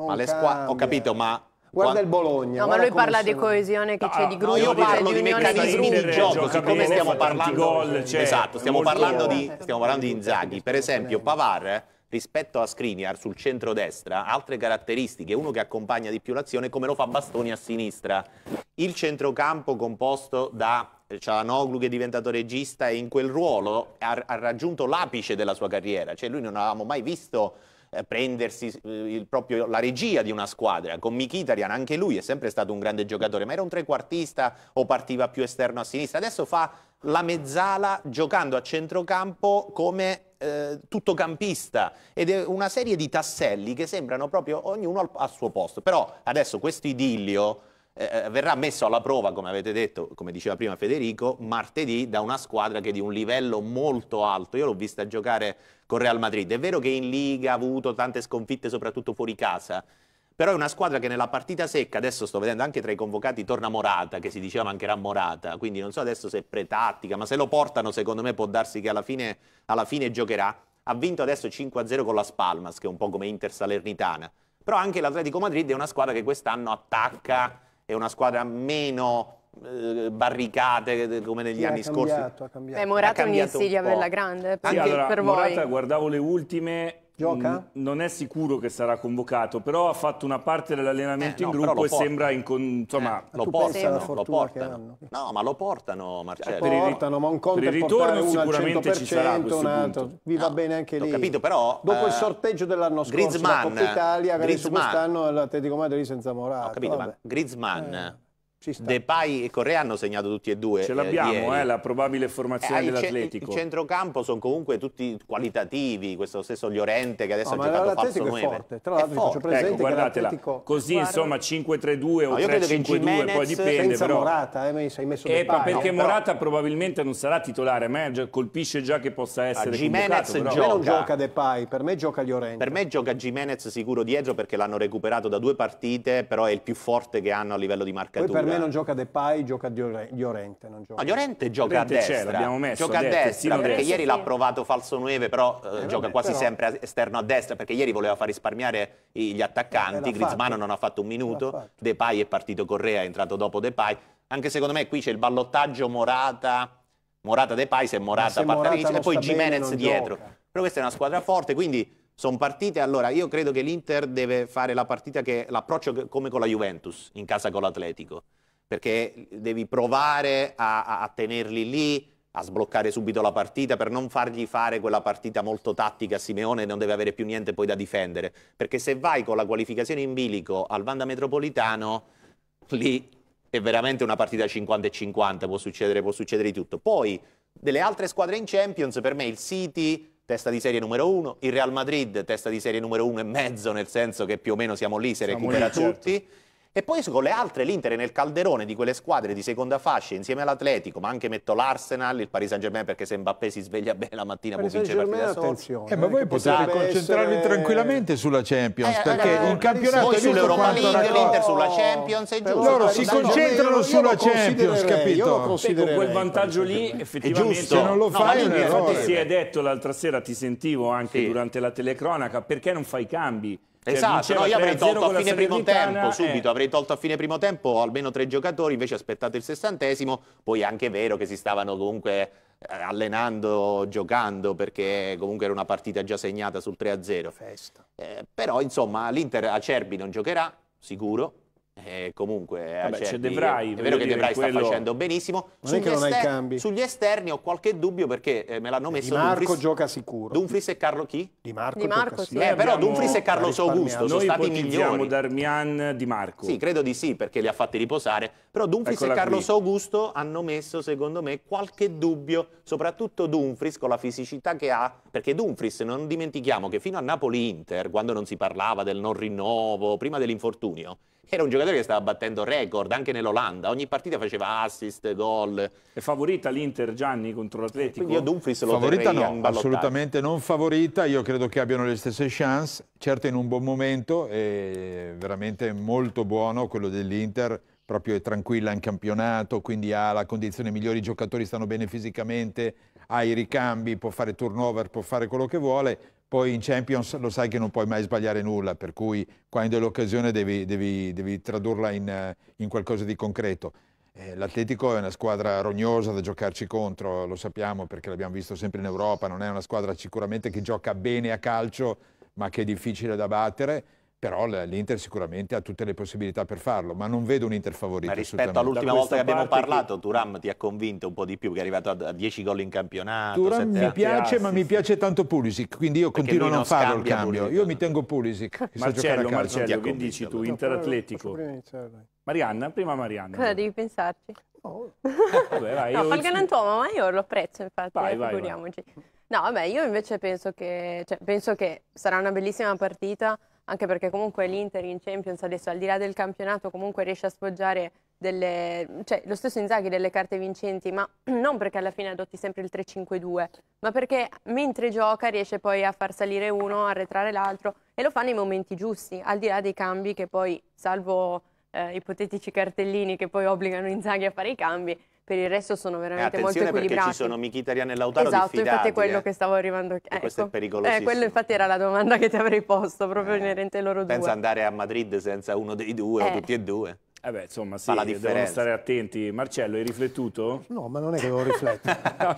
Eh, ma le squadre, ho capito, ma Guarda il Bologna. No, ma lui parla sono... di coesione che c'è di gruppo, no, io parlo di, meccanismi di, gioco, siccome stiamo parlando gol, cioè, esatto, stiamo parlando, di, stiamo parlando di Inzaghi, per esempio Pavar rispetto a Skriniar sul centro-destra, altre caratteristiche, uno che accompagna di più l'azione come lo fa Bastoni a sinistra. Il centrocampo composto da Cialanoglu che è diventato regista e in quel ruolo ha, ha raggiunto l'apice della sua carriera, cioè lui non avevamo mai visto eh, prendersi eh, proprio la regia di una squadra. Con Mikitarian anche lui è sempre stato un grande giocatore, ma era un trequartista o partiva più esterno a sinistra. Adesso fa la mezzala giocando a centrocampo come eh, tuttocampista ed è una serie di tasselli che sembrano proprio ognuno al, al suo posto. Però adesso questo idillio eh, eh, verrà messo alla prova, come avete detto, come diceva prima Federico, martedì da una squadra che è di un livello molto alto. Io l'ho vista giocare con Real Madrid. È vero che in Liga ha avuto tante sconfitte, soprattutto fuori casa, però è una squadra che nella partita secca, adesso sto vedendo anche tra i convocati, torna Morata, che si diceva mancherà Morata, quindi non so adesso se è pretattica, ma se lo portano secondo me può darsi che alla fine, alla fine giocherà. Ha vinto adesso 5-0 con la Spalmas, che è un po' come Inter Salernitana, però anche l'Atletico Madrid è una squadra che quest'anno attacca, è una squadra meno eh, barricate eh, come negli sì, anni cambiato, scorsi. Ha cambiato. Beh, Morata è un'insidia un bella grande sì, allora, per Morata, guardavo le ultime Gioca? Mm, non è sicuro che sarà convocato, però ha fatto una parte dell'allenamento eh, in no, gruppo e portano. sembra... In con... insomma, eh, lo, portano, lo portano, No, ma lo portano, Marcello. Eh, portano, ma un conto per il ritorno sicuramente ci sarà un altro. Vi no, va bene anche lì. Ho capito, però... Dopo eh, il sorteggio dell'anno scorso Griezmann, la Coppa Italia, adesso quest'anno l'Atletico Madrid senza morale. Ho capito, Vabbè. ma Griezmann... Eh Depay e Correa hanno segnato tutti e due. Ce eh, l'abbiamo, eh, la probabile formazione eh, dell'Atletico. Il centrocampo sono comunque tutti qualitativi, questo stesso Llorente che adesso no, ha giocato falso 9. È forte. Tra l'altro faccio presente ecco, guardatela. Così Guarda. insomma 5-3-2 o no, 3-5-2, poi dipende senza però. Morata, eh, hai messo eh, Depay. perché no, però... Morata probabilmente non sarà titolare, ma colpisce già che possa ah, essere ah, Gimenez gioca. Per me non gioca Depay, per me gioca Llorente. Per me gioca Gimenez sicuro dietro perché l'hanno recuperato da due partite, però è il più forte che hanno a livello di marcatura me non gioca De Depay, gioca Diorente. Non gioca. No, Diorente gioca Diorente a destra. L'abbiamo messo, gioca a destra, destra perché destra. ieri l'ha provato falso 9, però eh, eh, gioca vabbè, quasi però... sempre esterno a destra, perché ieri voleva far risparmiare gli attaccanti. Eh, Griezmann non ha fatto un minuto, De Depay è partito Correa, è entrato dopo De Depay. Anche secondo me qui c'è il ballottaggio Morata... Morata Depay, se Morata, Morata Partarisi e poi Jimenez dietro. Gioca. Però questa è una squadra forte, quindi sono partite, allora io credo che l'Inter deve fare la partita che l'approccio come con la Juventus in casa con l'Atletico, perché devi provare a, a, a tenerli lì, a sbloccare subito la partita per non fargli fare quella partita molto tattica a Simeone non deve avere più niente poi da difendere perché se vai con la qualificazione in bilico al Vanda Metropolitano lì è veramente una partita 50 e 50 può succedere, può succedere di tutto poi delle altre squadre in Champions per me il City testa di serie numero uno, il Real Madrid testa di serie numero uno e mezzo, nel senso che più o meno siamo lì, se siamo recupera lì, certo. tutti. Certo. E poi con le altre l'Inter è nel calderone di quelle squadre di seconda fascia insieme all'Atletico, ma anche metto l'Arsenal, il Paris Saint-Germain perché se Mbappé si sveglia bene la mattina può vincere partita attenzione. Eh, ma voi eh, potete concentrarvi essere... tranquillamente sulla Champions eh, perché eh, il campionato voi sull'Europa League, l'Inter sulla Champions, è giusto. Loro si concentrano sulla Champions, capito? Con quel vantaggio lì effettivamente è giusto. Se non lo fai no, infatti si è detto l'altra sera, ti sentivo anche durante la telecronaca, perché non fai cambi? Cioè, esatto, no, io avrei tolto a fine primo tempo, subito, avrei tolto a fine primo tempo almeno tre giocatori, invece aspettate il sessantesimo, poi è anche vero che si stavano comunque eh, allenando, giocando, perché comunque era una partita già segnata sul 3-0. Eh, però insomma l'Inter a Cerbi non giocherà, sicuro, eh, comunque eh, Vabbè, c'è De Vrij, è vero che De Vrij quello... sta facendo benissimo non sugli, non ester... sugli esterni ho qualche dubbio perché eh, me l'hanno messo Di Marco Dumfries... gioca sicuro Dumfries e Carlo chi? Di Marco, Di Marco sì. eh, però Dumfries e Carlo Augusto sono stati migliori noi Darmian Di Marco sì credo di sì perché li ha fatti riposare però Dumfries Eccola e Carlos qui. Augusto hanno messo, secondo me, qualche dubbio, soprattutto Dumfries con la fisicità che ha, perché Dumfries, non dimentichiamo che fino a Napoli-Inter, quando non si parlava del non rinnovo, prima dell'infortunio, era un giocatore che stava battendo record anche nell'Olanda, ogni partita faceva assist, gol. È favorita l'Inter Gianni contro l'Atletico? Quindi io Dumfries lo favorita no, assolutamente non favorita, io credo che abbiano le stesse chance, certo in un buon momento è veramente molto buono quello dell'Inter proprio è tranquilla in campionato, quindi ha la condizione migliore, i giocatori stanno bene fisicamente, ha i ricambi, può fare turnover, può fare quello che vuole, poi in Champions lo sai che non puoi mai sbagliare nulla, per cui quando è l'occasione devi, devi, devi, tradurla in, in, qualcosa di concreto. Eh, L'Atletico è una squadra rognosa da giocarci contro, lo sappiamo perché l'abbiamo visto sempre in Europa, non è una squadra sicuramente che gioca bene a calcio ma che è difficile da battere però l'Inter sicuramente ha tutte le possibilità per farlo, ma non vedo un Inter favorito. Ma rispetto all'ultima volta che abbiamo parlato, che... Turam ti ha convinto un po' di più, che è arrivato a 10 gol in campionato. Turam mi piace, ma mi piace tanto Pulisic, quindi io Perché continuo a non farlo il cambio. Pulisic. Io mi tengo Pulisic. Marcello, a Marcello, che dici tu, Inter Atletico? Cioè, Marianna, prima Marianna. Cosa devi pensarci? Oh. vabbè, vai, no, Falganantuomo, ma io lo apprezzo infatti, vai, eh, vai, figuriamoci. Vai. No, vabbè, io invece penso che, cioè, penso che sarà una bellissima partita, anche perché comunque l'Inter in Champions adesso al di là del campionato comunque riesce a sfoggiare delle, cioè, lo stesso Inzaghi delle carte vincenti, ma non perché alla fine adotti sempre il 3-5-2, ma perché mentre gioca riesce poi a far salire uno, arretrare l'altro e lo fa nei momenti giusti, al di là dei cambi che poi, salvo eh, ipotetici cartellini che poi obbligano Inzaghi a fare i cambi, per il resto sono veramente eh, molto equilibrati. perché ci sono Mkhitaryan e Lautaro Esatto, diffidati, infatti è eh. quello eh. che stavo arrivando. Eh, questo è ecco. eh, pericolosissimo. Eh, quello infatti era la domanda che ti avrei posto, proprio eh. inerente ai loro due. Senza andare a Madrid senza uno dei due o tutti e due. Eh beh, insomma, sì, devono stare attenti. Marcello, hai riflettuto? No, ma non è che avevo rifletto. ma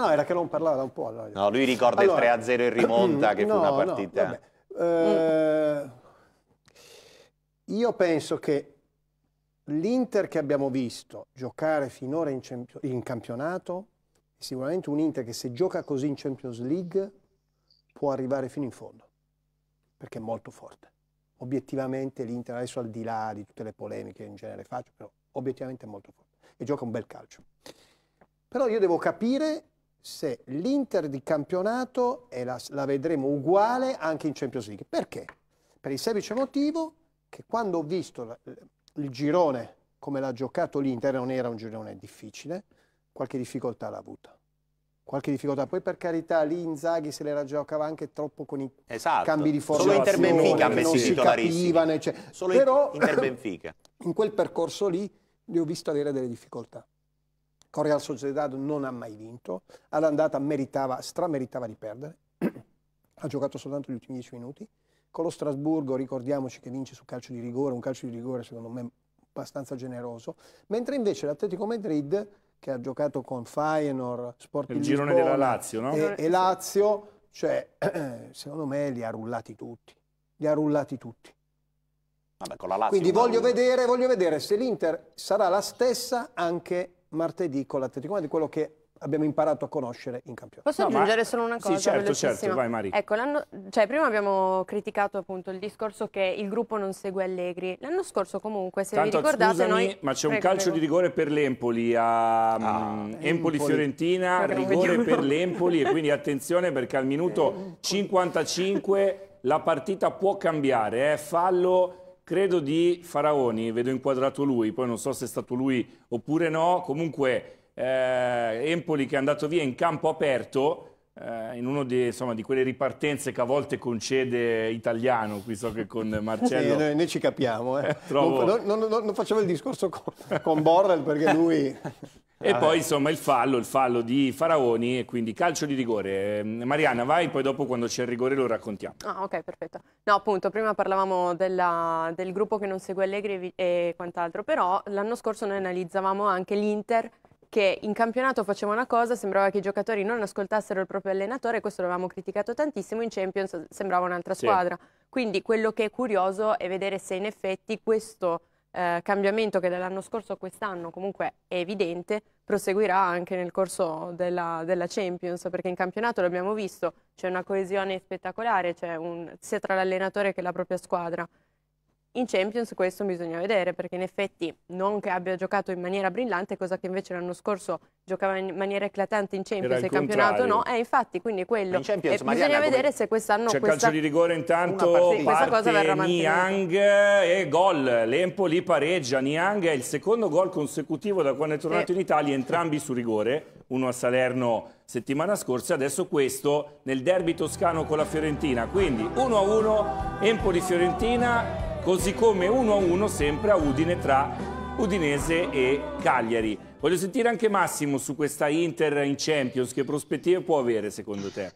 no, era che non parlava da un po'. Allora. No, lui ricorda allora, il 3-0 in rimonta, mm, che no, fu una partita... No, vabbè. Eh, io penso che l'Inter che abbiamo visto giocare finora in, in campionato è sicuramente un Inter che se gioca così in Champions League può arrivare fino in fondo, perché è molto forte. Obiettivamente l'Inter adesso al di là di tutte le polemiche che in genere faccio, però obiettivamente è molto forte e gioca un bel calcio. Però io devo capire se l'Inter di campionato e la, la vedremo uguale anche in Champions League. Perché? Per il semplice motivo che quando ho visto il girone come l'ha giocato l'Inter non era un girone difficile, qualche difficoltà l'ha avuta. Qualche difficoltà. Poi per carità lì Inzaghi se le giocava anche troppo con i esatto. cambi di formazione. Solo Inter Benfica ha messo i titolarissimi. Cioè. Solo Però, Inter Benfica. in quel percorso lì li ho visto avere delle difficoltà. Con Real Sociedad non ha mai vinto, all'andata meritava, strameritava di perdere, ha giocato soltanto gli ultimi dieci minuti con lo Strasburgo ricordiamoci che vince su calcio di rigore, un calcio di rigore secondo me abbastanza generoso, mentre invece l'Atletico Madrid che ha giocato con Feyenoord, Sport Il girone Lisbona, della Lazio, no? E, eh, e Lazio, cioè, secondo me li ha rullati tutti, li ha rullati tutti. Vabbè, con Quindi voglio vedere, voglio vedere se l'Inter sarà la stessa anche martedì con l'Atletico Madrid, quello che abbiamo imparato a conoscere in campionato. Posso no, aggiungere ma... solo una cosa? Sì, certo, certo, vai Mari. Ecco, cioè, prima abbiamo criticato appunto il discorso che il gruppo non segue Allegri. L'anno scorso comunque, se Tanto, vi ricordate... Scusami, noi... ma c'è un calcio prego. di rigore per l'Empoli, a ah, mm, Empoli-Fiorentina, rigore per l'Empoli e quindi attenzione perché al minuto 55 la partita può cambiare, eh? fallo credo di Faraoni, vedo inquadrato lui, poi non so se è stato lui oppure no, comunque eh, Empoli che è andato via in campo aperto, eh, in una di, quelle ripartenze che a volte concede italiano, qui so che con Marcello... Sì, noi, noi, ci capiamo, eh. trovo... non, non, non, non, facciamo il discorso con, con Borrell perché lui... Ah, e poi eh. insomma il fallo, il fallo di Faraoni e quindi calcio di rigore. Ehm, Mariana vai, poi dopo quando c'è il rigore lo raccontiamo. Ah ok, perfetto. No appunto, prima parlavamo della, del gruppo che non segue Allegri e quant'altro, però l'anno scorso noi analizzavamo anche l'Inter che in campionato faceva una cosa, sembrava che i giocatori non ascoltassero il proprio allenatore, questo l'avevamo criticato tantissimo, in Champions sembrava un'altra squadra. Sì. Quindi quello che è curioso è vedere se in effetti questo eh, cambiamento che dall'anno scorso a quest'anno comunque è evidente, proseguirà anche nel corso della, della Champions, perché in campionato l'abbiamo visto, c'è una coesione spettacolare, c'è sia tra l'allenatore che la propria squadra. In Champions questo bisogna vedere perché in effetti non che abbia giocato in maniera brillante, cosa che invece l'anno scorso giocava in maniera eclatante in Champions e campionato no, e eh, infatti quindi quello in Champions, eh, Mariana, bisogna vedere se quest'anno c'è questa... calcio di rigore intanto parte, parte cosa Niang e gol, l'Empoli pareggia, Niang è il secondo gol consecutivo da quando è tornato eh. in Italia, entrambi su rigore, uno a Salerno settimana scorsa, adesso questo nel derby toscano con la Fiorentina, quindi 1-1 Empoli-Fiorentina così come 1-1 sempre a Udine tra Udinese e Cagliari. Voglio sentire anche Massimo su questa Inter in Champions, che prospettive può avere secondo te?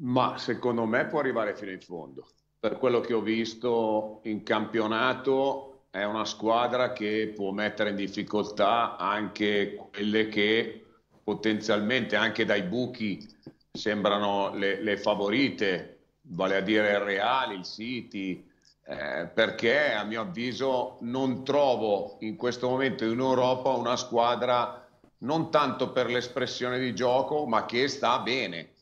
Ma secondo me può arrivare fino in fondo. Per quello che ho visto in campionato è una squadra che può mettere in difficoltà anche quelle che potenzialmente anche dai buchi sembrano le, le favorite, vale a dire il Real, il City, eh, perché a mio avviso non trovo in questo momento in Europa una squadra non tanto per l'espressione di gioco, ma che sta bene.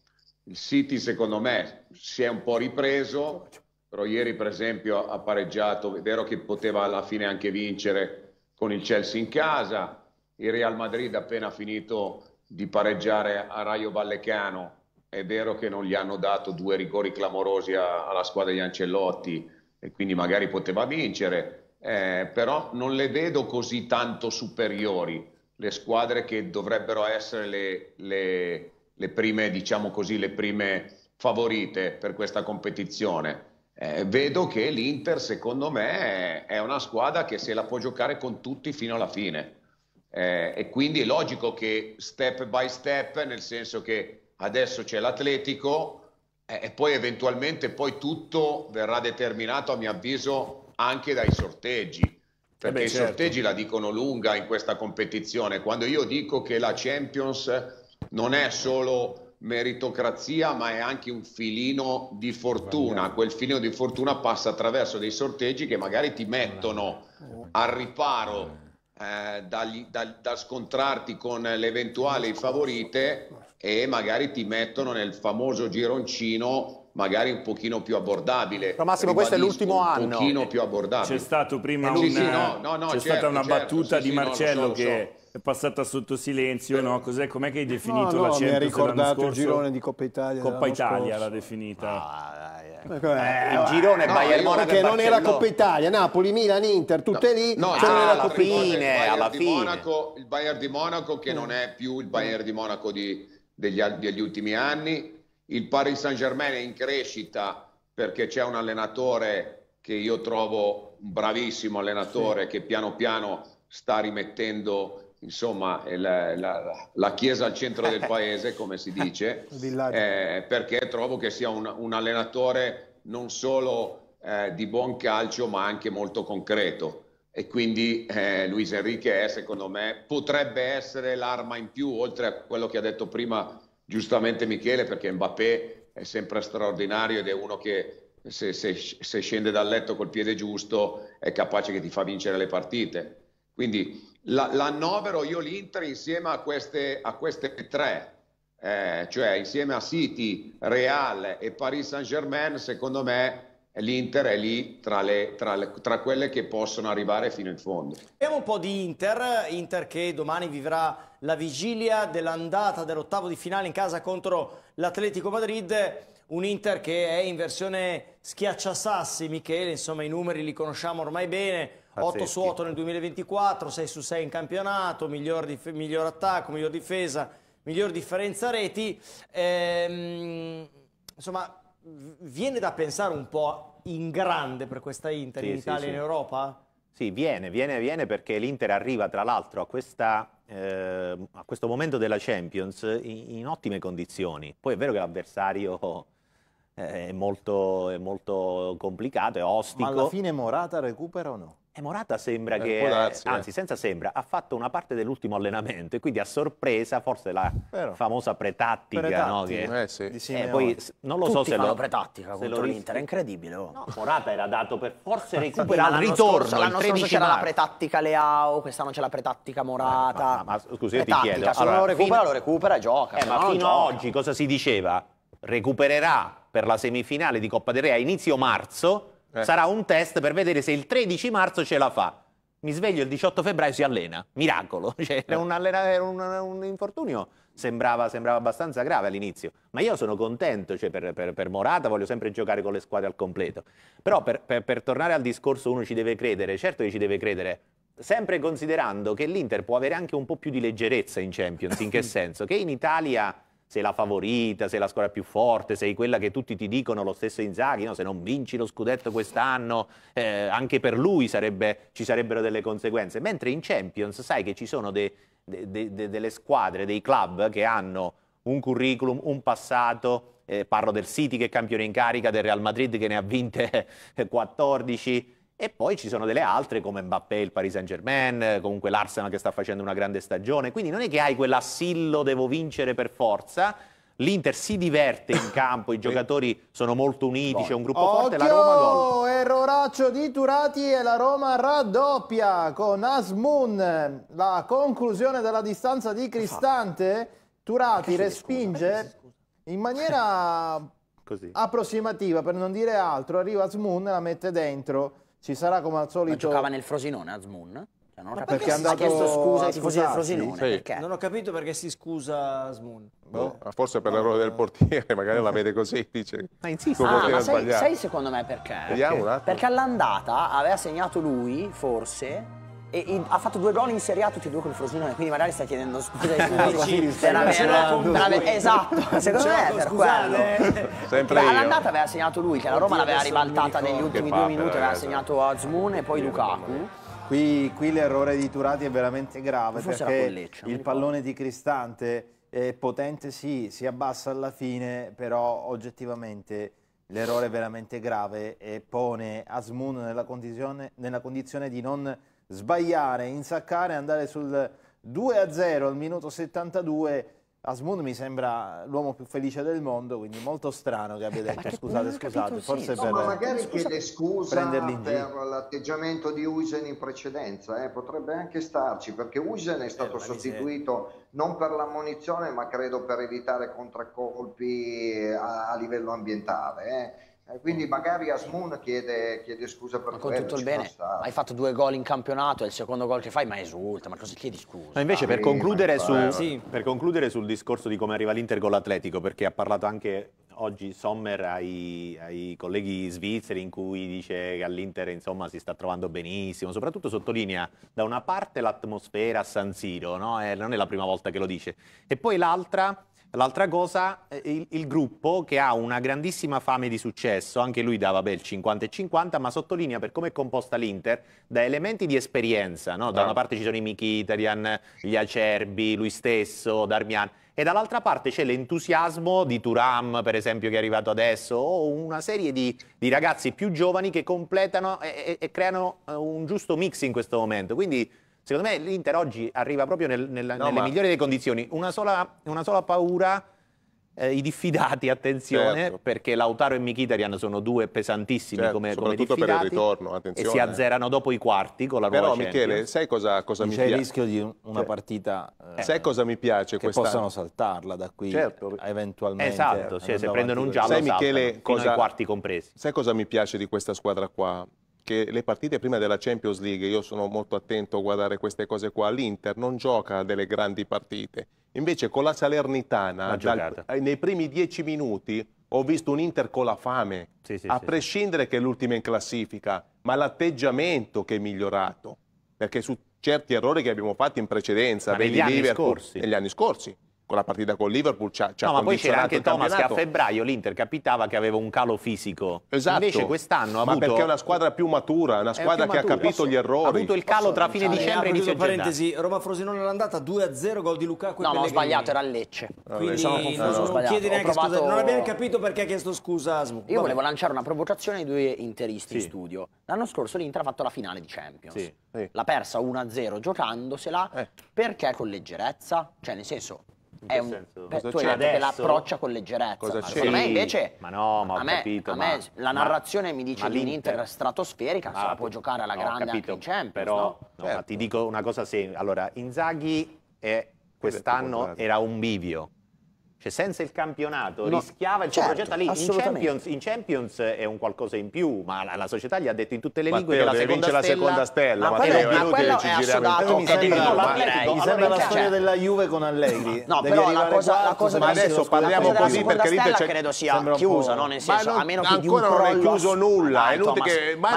Il City secondo me si è un po' ripreso, però ieri per esempio ha pareggiato, è vero che poteva alla fine anche vincere con il Chelsea in casa, il Real Madrid appena finito di pareggiare a Raio Vallecano, è vero che non gli hanno dato due rigori clamorosi alla squadra di Ancellotti, e quindi magari poteva vincere, eh, però non le vedo così tanto superiori le squadre che dovrebbero essere le, le, le prime, diciamo così, le prime favorite per questa competizione. Eh, vedo che l'Inter, secondo me, è una squadra che se la può giocare con tutti fino alla fine. Eh, e quindi è logico che step by step, nel senso che adesso c'è l'Atletico, eh, e poi eventualmente poi tutto verrà determinato a mio avviso anche dai sorteggi perché eh beh, certo. i sorteggi la dicono lunga in questa competizione quando io dico che la Champions non è solo meritocrazia ma è anche un filino di fortuna quel filino di fortuna passa attraverso dei sorteggi che magari ti mettono al riparo eh, eh dal da, da scontrarti con le eventuali favorite e magari ti mettono nel famoso gironcino magari un pochino più abbordabile. Però Massimo, questo è l'ultimo anno. Un pochino più abbordabile. C'è stato prima no, un, sì, sì, no, no, c'è certo, stata una certo, battuta sì, di Marcello so, che so. è passata sotto silenzio, no? Cos'è, com'è che hai definito no, la Champions? Mi ha ricordato il girone di Coppa Italia. Coppa Italia l'ha definita. Ah, eh, eh. Eh, eh, il girone eh, no, Bayern Monaco perché non era Coppa Italia, Napoli, Milan, Inter, tutte lì. No, cioè ah, alla fine, alla fine. il Bayern di Monaco che non è più il Bayern di Monaco di Monaco degli, degli ultimi anni. Il Paris Saint-Germain è in crescita perché c'è un allenatore che io trovo un bravissimo allenatore sì. che piano piano sta rimettendo insomma, eh, la, la, la, chiesa al centro del paese, come si dice, eh, perché trovo che sia un, un allenatore non solo eh, di buon calcio ma anche molto concreto e quindi eh, Luis Enrique è, eh, secondo me, potrebbe essere l'arma in più, oltre a quello che ha detto prima giustamente Michele, perché Mbappé è sempre straordinario ed è uno che se, se, se scende dal letto col piede giusto è capace che ti fa vincere le partite. Quindi la, l'annovero io l'Inter insieme a queste, a queste tre, eh, cioè insieme a City, Real e Paris Saint-Germain, secondo me l'Inter è lì tra, le, tra, le, tra, quelle che possono arrivare fino in fondo. Parliamo un po' di Inter, Inter che domani vivrà la vigilia dell'andata dell'ottavo di finale in casa contro l'Atletico Madrid, un Inter che è in versione schiacciasassi, Michele, insomma i numeri li conosciamo ormai bene, 8 su 8 nel 2024, 6 su 6 in campionato, miglior, miglior attacco, miglior difesa, miglior differenza reti, ehm, insomma viene da pensare un po' in grande per questa Inter sì, in Italia e sì, in Europa? Sì, viene, viene, viene perché l'Inter arriva tra l'altro a, eh, a, questo momento della Champions in, in, ottime condizioni. Poi è vero che l'avversario eh, è molto, è molto complicato, è ostico. Ma alla fine Morata recupera o no? E eh, Morata sembra eh, che, darsi, anzi eh. senza sembra, ha fatto una parte dell'ultimo allenamento e quindi a sorpresa forse la Vero. famosa pretattica pre no, che... eh, sì. di eh, eh, Simeone. poi, non lo Tutti so se fanno lo... pretattica contro l'Inter, è incredibile. Oh. No, Morata era dato per forse recuperare il ritorno scorso, il 13 c'era la pretattica Leao, quest'anno c'è la pretattica Morata. Ma, ma, ma scusi, io ti chiedo... Allora, lo recupera, fino... lo recupera e gioca. Eh, ma fino ad oggi cosa si diceva? Recupererà per la semifinale di Coppa del Re a inizio marzo eh. Sarà un test per vedere se il 13 marzo ce la fa. Mi sveglio il 18 febbraio, si allena. Miracolo. Cioè, era, un, era un, un, infortunio. Sembrava, sembrava abbastanza grave all'inizio. Ma io sono contento cioè, per, per, per, Morata, voglio sempre giocare con le squadre al completo. Però per, per tornare al discorso uno ci deve credere, certo che ci deve credere, sempre considerando che l'Inter può avere anche un po' più di leggerezza in Champions, in che senso? Che in Italia sei la favorita, sei la squadra più forte, sei quella che tutti ti dicono, lo stesso Inzaghi, no? se non vinci lo scudetto quest'anno, eh, anche per lui sarebbe, ci sarebbero delle conseguenze. Mentre in Champions sai che ci sono de, de, de, delle squadre, dei club che hanno un curriculum, un passato, eh, parlo del City che è campione in carica, del Real Madrid che ne ha vinte 14, eh, e poi ci sono delle altre come Mbappé, il Paris Saint-Germain, comunque l'Arsenal che sta facendo una grande stagione. Quindi non è che hai quell'assillo, devo vincere per forza. L'Inter si diverte in campo, i giocatori sono molto uniti, c'è un gruppo Occhio, forte, la Roma gol. Erroraccio di Turati e la Roma raddoppia con Asmun. La conclusione della distanza di Cristante, Turati respinge in maniera Così. approssimativa, per non dire altro, arriva Asmun e la mette dentro ci sarà come al solito... Ma giocava nel Frosinone, Azmoun? Cioè, non ho perché è andato... ha chiesto scusa ai tifosi del Frosinone? Sì. Perché? Non ho capito perché si scusa Asmun. No, boh, forse per l'errore del portiere, magari la vede così dice... Ma insiste. Ah, ma sai, sai, secondo me perché? Vediamo un attimo. Perché all'andata aveva segnato lui, forse e, e, ha fatto due gol in Serie A tutti e due col Frosinone, quindi magari stai chiedendo scusa ai tuoi ah, veramente, esatto, secondo me è per quello. Sempre All'andata aveva segnato lui, che la Roma l'aveva ribaltata negli ultimi due minuti, aveva esatto. segnato Azmoun e poi Lukaku. Qui, qui l'errore di Turati è veramente grave Forse perché il pallone di Cristante è potente sì, si abbassa alla fine, però oggettivamente l'errore è veramente grave e pone Asmun nella condizione, nella condizione di non sbagliare, insaccare, andare sul 2-0 al minuto 72. Asmund mi sembra l'uomo più felice del mondo, quindi molto strano che abbia detto eh, scusate, scusate, forse no, per... Ma magari scusa, chiede scusa per l'atteggiamento di Usen in precedenza, eh, potrebbe anche starci, perché Usen è eh, stato eh, sostituito non per l'ammonizione, ma credo per evitare contraccolpi a, a livello ambientale. Eh quindi magari Asmun chiede, chiede scusa per ma con quello, tutto il bene, hai fatto due gol in campionato, è il secondo gol che fai, ma esulta, ma cosa chiedi scusa? Ma invece ah, per, sì, concludere su, sì. per concludere sul discorso di come arriva l'Inter con l'Atletico, perché ha parlato anche oggi Sommer ai, ai, colleghi svizzeri in cui dice che all'Inter insomma, si sta trovando benissimo, soprattutto sottolinea da una parte l'atmosfera a San Siro, no? eh, non è la prima volta che lo dice, e poi l'altra L'altra cosa, eh, il, il, gruppo che ha una grandissima fame di successo, anche lui dava il 50 e 50, ma sottolinea per come è composta l'Inter da elementi di esperienza, no? da ah. una parte ci sono i Mkhitaryan, gli Acerbi, lui stesso, Darmian, e dall'altra parte c'è l'entusiasmo di Turam, per esempio, che è arrivato adesso, o una serie di, di ragazzi più giovani che completano e, e, e creano eh, un giusto mix in questo momento. Quindi Secondo me l'Inter oggi arriva proprio nel, nel, no, nelle ma... migliori delle condizioni. Una sola, una sola paura, eh, i diffidati, attenzione, certo. perché Lautaro e Michitarian sono due pesantissimi certo, come, soprattutto per il ritorno, attenzione. E si azzerano dopo i quarti con la Però, nuova Però Michele, sai cosa, cosa mi piace? C'è il rischio di una cioè, partita... Eh, sai cosa mi piace questa? che possano saltarla da qui, certo. eventualmente. Esatto, cioè, se prendono un giallo sai, Michele, saltano, cosa, quarti compresi. Sai cosa mi piace di questa squadra qua? che le partite prima della Champions League, io sono molto attento a guardare queste cose qua, l'Inter non gioca delle grandi partite. Invece con la Salernitana, dal, eh, nei primi dieci minuti, ho visto un Inter con la fame, sì, sì, a sì. prescindere che è l'ultima in classifica, ma l'atteggiamento che è migliorato, perché su certi errori che abbiamo fatto in precedenza, negli anni, scorsi. negli anni scorsi, con la partita con Liverpool ci ha, ci no, ma poi c'era anche Thomas campionato. che a febbraio l'Inter capitava che aveva un calo fisico. Esatto. Invece quest'anno ha ma avuto... perché è una squadra più matura, una squadra che matura. ha capito gli errori. Ha avuto il calo tra fine esatto. dicembre e inizio parentesi, Roma Frosinone all'andata 2-0 gol di Lukaku No, no, ho sbagliato, era Lecce. Quindi sono confuso, no, non chiedi neanche provato... scusa, non abbiamo capito perché ha chiesto scusa Asmo. Io volevo lanciare una provocazione ai due interisti in studio. L'anno scorso l'Inter ha fatto la finale di Champions. Sì. Sì. L'ha persa 1-0 giocandosela eh. perché con leggerezza, cioè nel senso è un, senso? Beh, tu hai detto adesso? che l'approccia con leggerezza. Cosa ma c'è? me invece, ma no, ma a me, capito, a me ma, la narrazione ma, mi dice che l'Inter è stratosferica ma, ah, se la può giocare alla no, grande capito, anche in Champions. Però no? No, certo. ti dico una cosa semplice. Allora, Inzaghi quest'anno era un bivio cioè, senza il campionato no, rischiava il certo, suo progetto lì. In Champions, in Champions, è un qualcosa in più, ma la, la società gli ha detto in tutte le lingue Matteo, che la seconda, stella... la seconda stella. Ma, Matteo, ma quello, è assodato. Mi sembra, la, mi sembra la storia della Juve con Allegri. No, Devi però la cosa, quarto, la cosa ma adesso parliamo così perché Ritter cioè, credo sia chiusa, no? nel senso, a meno che ancora non è chiuso nulla, ah, ma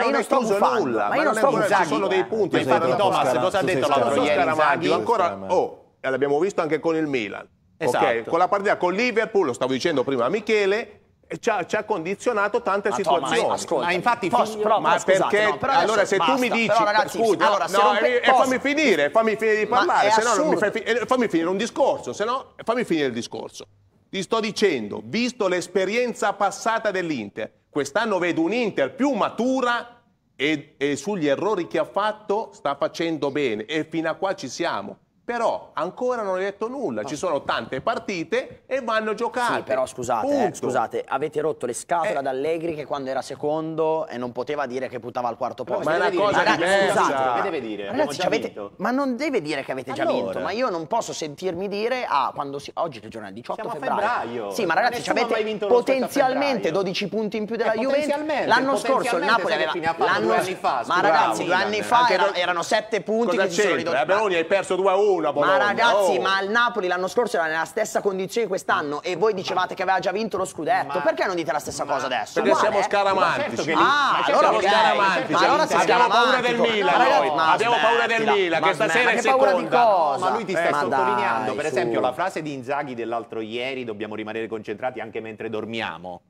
io non è chiuso nulla, ma io non è chiuso, ci sono dei punti. Infatti Thomas cosa ha detto l'altro ieri? Ancora oh, l'abbiamo visto anche con il Milan Esatto. Okay? Con la partita con Liverpool, lo stavo dicendo prima a Michele, eh, ci ha, ci ha, condizionato tante ma situazioni. Tom, ma, ascolta, ma infatti, posso, però, ma scusate, perché esatto, no, però allora se basta, tu mi dici, però, ragazzi, scusa, allora, no, rompe, eh, fammi finire, fammi finire di parlare, se no mi fai, eh, fammi finire un discorso, se no fammi finire il discorso. Ti sto dicendo, visto l'esperienza passata dell'Inter, quest'anno vedo un Inter più matura e, e sugli errori che ha fatto sta facendo bene e fino a qua ci siamo però ancora non hai detto nulla, ci sono tante partite e vanno giocate. Sì, però scusate, eh, scusate avete rotto le scatole eh. ad Allegri che quando era secondo e non poteva dire che puttava al quarto posto. Ma è una dire, cosa ragazzi, diversa. Scusate, deve dire? Ragazzi, avete, ma non deve dire che avete allora. già vinto, ma io non posso sentirmi dire ah, quando si, oggi è il giorno 18 Siamo febbraio. febbraio. Sì, ma ragazzi, avete potenzialmente 12 punti in più della eh, Juventus. L'anno scorso il Napoli aveva l'anno fa, ma ragazzi, due anni fa erano 7 punti che ci sono ridotti. La Beroni hai perso 2 a 1. Bologna. Ma ragazzi, oh. ma il Napoli l'anno scorso era nella stessa condizione quest'anno e voi dicevate che aveva già vinto lo scudetto. Ma... Perché non dite la stessa ma... cosa adesso? Perché Uguale, siamo scaramantici. Certo li... Ah, certo allora siamo scaramantici. Ma allora siamo abbiamo paura del Milan ragazzi, noi. Abbiamo paura del Milan che stasera è seconda. Paura di cosa? Ma lui ti sta eh, sottolineando, per esempio, la frase di Inzaghi dell'altro ieri, dobbiamo rimanere concentrati anche mentre dormiamo.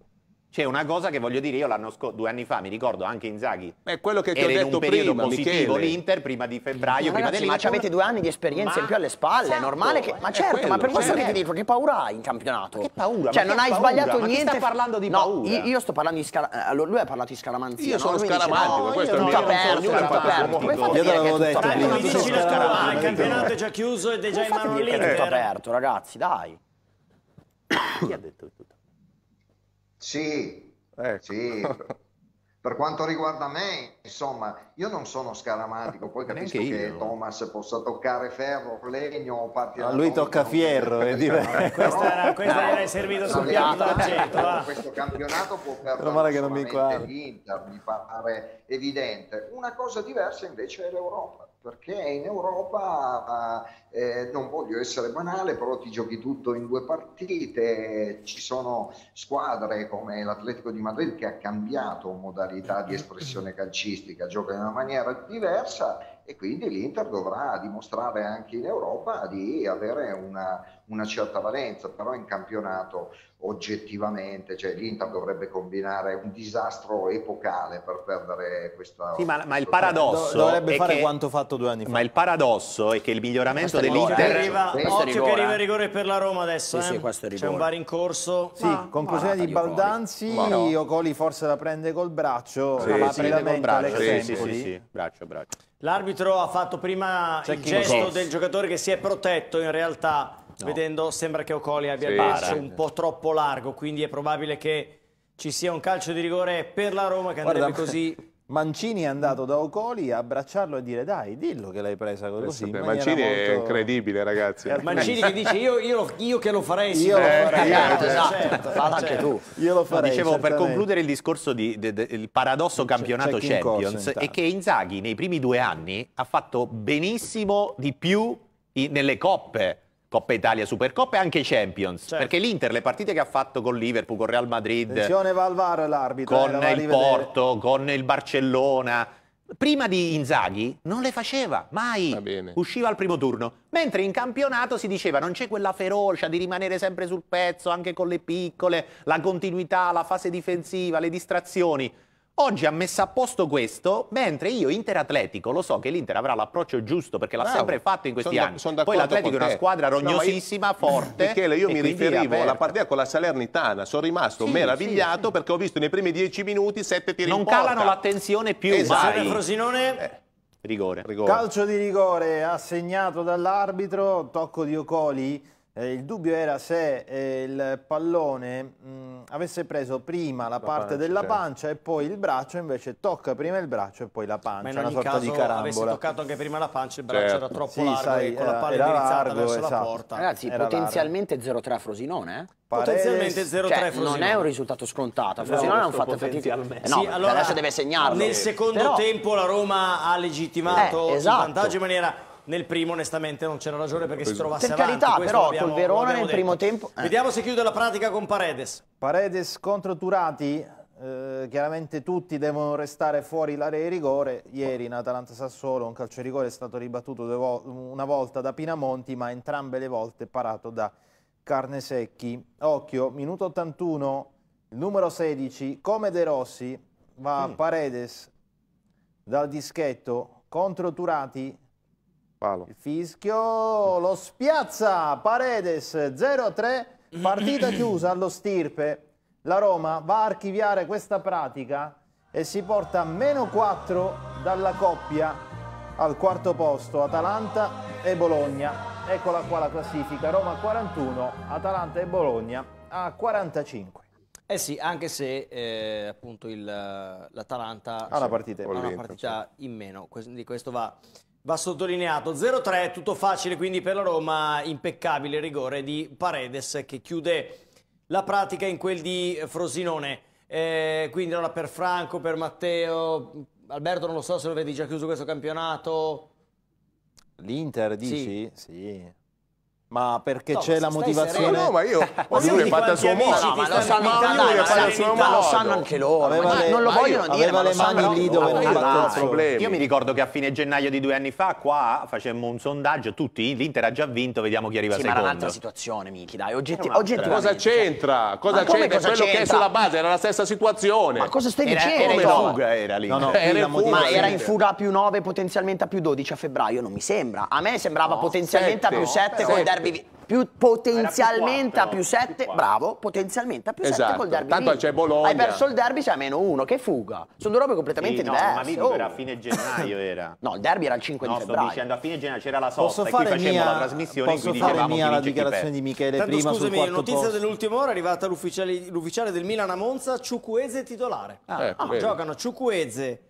C'è una cosa che voglio dire, io l'anno scorso, due anni fa, mi ricordo anche Inzaghi. È quello che ti ho detto in un periodo positivo l'Inter prima di febbraio, ma prima ragazzi, ma ci avete due anni di esperienza ma... in più alle spalle, certo, è normale che ma certo, quello, ma per questo che cioè. ti dico che paura hai in campionato? Ma che paura? Cioè, non hai paura? sbagliato ma niente. sta parlando di paura. No, io, sto parlando di scala... Eh, allora, lui ha parlato di scaramanzia. Io no? sono scaramantico, no, questo cioè, è tutto aperto, tutto aperto. Io te l'avevo detto. Il campionato è già chiuso ed è già in mano all'Inter. È tutto aperto, ragazzi, dai. Chi ha detto tutto? Sì, ecco. sì. Per quanto riguarda me, insomma, io non sono scaramatico, poi capisco che Thomas possa toccare ferro, legno o parti ah, A lui tocca fierro, è diverso. Questo era, questa no, servito sul piatto d'accetto. Questo campionato può perdere che non mi l'Inter, mi pare evidente. Una cosa diversa invece è l'Europa perché in Europa eh, non voglio essere banale, però ti giochi tutto in due partite, ci sono squadre come l'Atletico di Madrid che ha cambiato modalità di espressione calcistica, gioca in una maniera diversa e quindi l'Inter dovrà dimostrare anche in Europa di avere una, una certa valenza, però in campionato oggettivamente, cioè l'Inter dovrebbe combinare un disastro epocale per perdere questa... Sì, ma, ma il paradosso... Do, dovrebbe fare che, quanto fatto due anni fa. Ma il paradosso è che il miglioramento dell'Inter... Arriva, che arriva il rigore per la Roma adesso, sì, eh? sì, c'è un bar in corso. Sì, ma, conclusione di Baldanzi, no. Ocoli forse la prende col braccio, sì, la prende col braccio, sì, sì, sì, braccio, braccio. L'arbitro ha fatto prima il gesto course. del giocatore che si è protetto in realtà no. vedendo sembra che Ocoli abbia sì, perso un po' troppo largo quindi è probabile che ci sia un calcio di rigore per la Roma che andrebbe Guarda, così Mancini è andato da Ocoli a abbracciarlo e dire dai, dillo che l'hai presa così. Mancini molto... è incredibile ragazzi. Eh, Mancini che dice io, io, io che lo farei. Io lo farei. Certo, eh, esatto, certo, esatto, esatto. Fallo anche tu. Io lo farei. No, dicevo certamente. per concludere il discorso del di, di, di, paradosso campionato Champions è che Inzaghi nei primi due anni ha fatto benissimo di più nelle coppe Coppa Italia, Supercoppa e anche Champions. Certo. Perché l'Inter, le partite che ha fatto con Liverpool, con Real Madrid, Attenzione, Valvar, l'arbitro, eh, con eh, il Porto, con il Barcellona, prima di Inzaghi non le faceva mai, usciva al primo turno, mentre in campionato si diceva non c'è quella ferocia di rimanere sempre sul pezzo anche con le piccole, la continuità, la fase difensiva, le distrazioni. Oggi ha messo a posto questo, mentre io interatletico, lo so che l'Inter avrà l'approccio giusto perché l'ha Bravo. sempre fatto in questi sono anni. Da, Poi l'Atletico è una squadra rognosissima, no, io, forte. Michele, io mi riferivo alla partita con la Salernitana, sono rimasto sì, meravigliato sì, perché ho visto nei primi dieci minuti sette tiri non in porta. Non calano l'attenzione più esatto. mai. Frosinone... Eh. Rigore. rigore. Calcio di rigore assegnato dall'arbitro, tocco di Ocoli eh, il dubbio era se eh, il pallone mh, avesse preso prima la, la parte pancia, della certo. pancia e poi il braccio, invece tocca prima il braccio e poi la pancia, Ma in una sorta caso, di carambola. avesse toccato anche prima la pancia, il braccio certo. era troppo sì, largo sai, con era, la palla indirizzata largo, verso esatto. la porta. Ragazzi, era potenzialmente 0-3 a Frosinone, eh? Potenzialmente 0-3 cioè, Frosinone. Non è un risultato scontato, Frosinone ha fatto fatica. No, sì, allora, adesso deve segnarlo. Nel secondo Però... tempo la Roma ha legittimato eh, esatto. il vantaggio in maniera nel primo onestamente non c'era ragione perché si trovasse per avanti. Per carità, però abbiamo, col Verona nel detto. primo tempo... Eh. Vediamo se chiude la pratica con Paredes. Paredes contro Turati. Eh, chiaramente tutti devono restare fuori l'area di rigore. Ieri in Atalanta Sassuolo un calcio di rigore è stato ribattuto vo una volta da Pinamonti, ma entrambe le volte parato da Carne Secchi. Occhio, minuto 81, numero 16, come De Rossi va a mm. Paredes dal dischetto contro Turati Palo. Il fischio lo spiazza, Paredes 0-3, partita chiusa allo stirpe. La Roma va a archiviare questa pratica e si porta meno 4 dalla coppia al quarto posto Atalanta e Bologna. Eccola qua la classifica, Roma 41, Atalanta e Bologna a 45. Eh sì, anche se eh, appunto l'Atalanta ha una cioè, partita, ha una partita in meno, quindi questo va Va sottolineato 0-3, tutto facile quindi per la Roma, impeccabile rigore di Paredes che chiude la pratica in quel di Frosinone. Eh, quindi allora per Franco, per Matteo, Alberto non lo so se lo vedi già chiuso questo campionato. L'Inter dici? Sì. sì. Ma perché no, c'è la motivazione? No, ma io ognuno è fatta a suo modo. ma lo sanno, ma dai, ma ma lo sanno anche loro. ma le, non lo vogliono dire, ma le mani lì dove non batte il problema. Io mi ricordo che a fine gennaio di due anni fa qua facemmo un sondaggio, tutti, l'Inter ha già vinto, vediamo chi arriva sì, secondo. ma era un'altra situazione, Michi, dai, oggetti, oggettivamente. Cosa c'entra? Cosa c'entra? Quello che è sulla base era la stessa situazione. Ma cosa stai dicendo? Era in fuga, era lì. Ma era in fuga a più 9, potenzialmente a più 12 a febbraio, non mi sembra. A me sembrava potenzialmente a più 7 con derby più potenzialmente a più 7, bravo, potenzialmente a più 7 esatto. col derby. Tanto c'è Bologna. Hai perso il derby, c'è a meno 1, che fuga. Sono due robe completamente sì, diverse. No, ma Vigo oh. era a fine gennaio era. No, il derby era il 5 no, di febbraio. No, sto dicendo a fine gennaio c'era la sosta posso e qui facemmo mia, la trasmissione posso in fare mia la dichiarazione di Michele Tanto, prima scusami, sul notizia dell'ultima ora è arrivata l'ufficiale, del Milan a Monza, Ciucuese titolare. Ah, eh, ah, giocano Ciucuese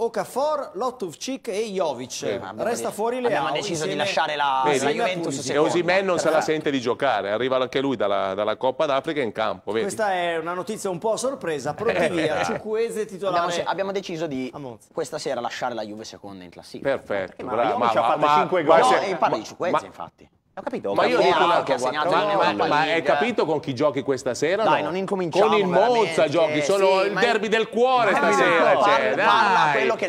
Okafor, Lotovcic e Jovic. Eh, Resta di... fuori Leao. Abbiamo deciso insieme... di lasciare la, vedi, la Juventus. E Osimè non se la sente di giocare. Arriva anche lui dalla, dalla Coppa d'Africa in campo. Vedi? Questa è una notizia un po' a sorpresa. Protivia, eh. Ciucuese titolare. Abbiamo, abbiamo deciso di questa sera lasciare la Juve seconda in classifica. Perfetto, eh, bravo. Ma, ma, ma, eh, ma, ma, ma, ma, ma, ma, ma, ma, ma, ma, ma, ho capito, ma io dico ah, una cosa, ma, ma, ma, eh. ma hai capito con chi giochi questa sera? Dai, no? non incominciamo Con il Monza giochi, sono sì, il derby del cuore stasera. Del cuore. Cioè, parla, parla, parla quello che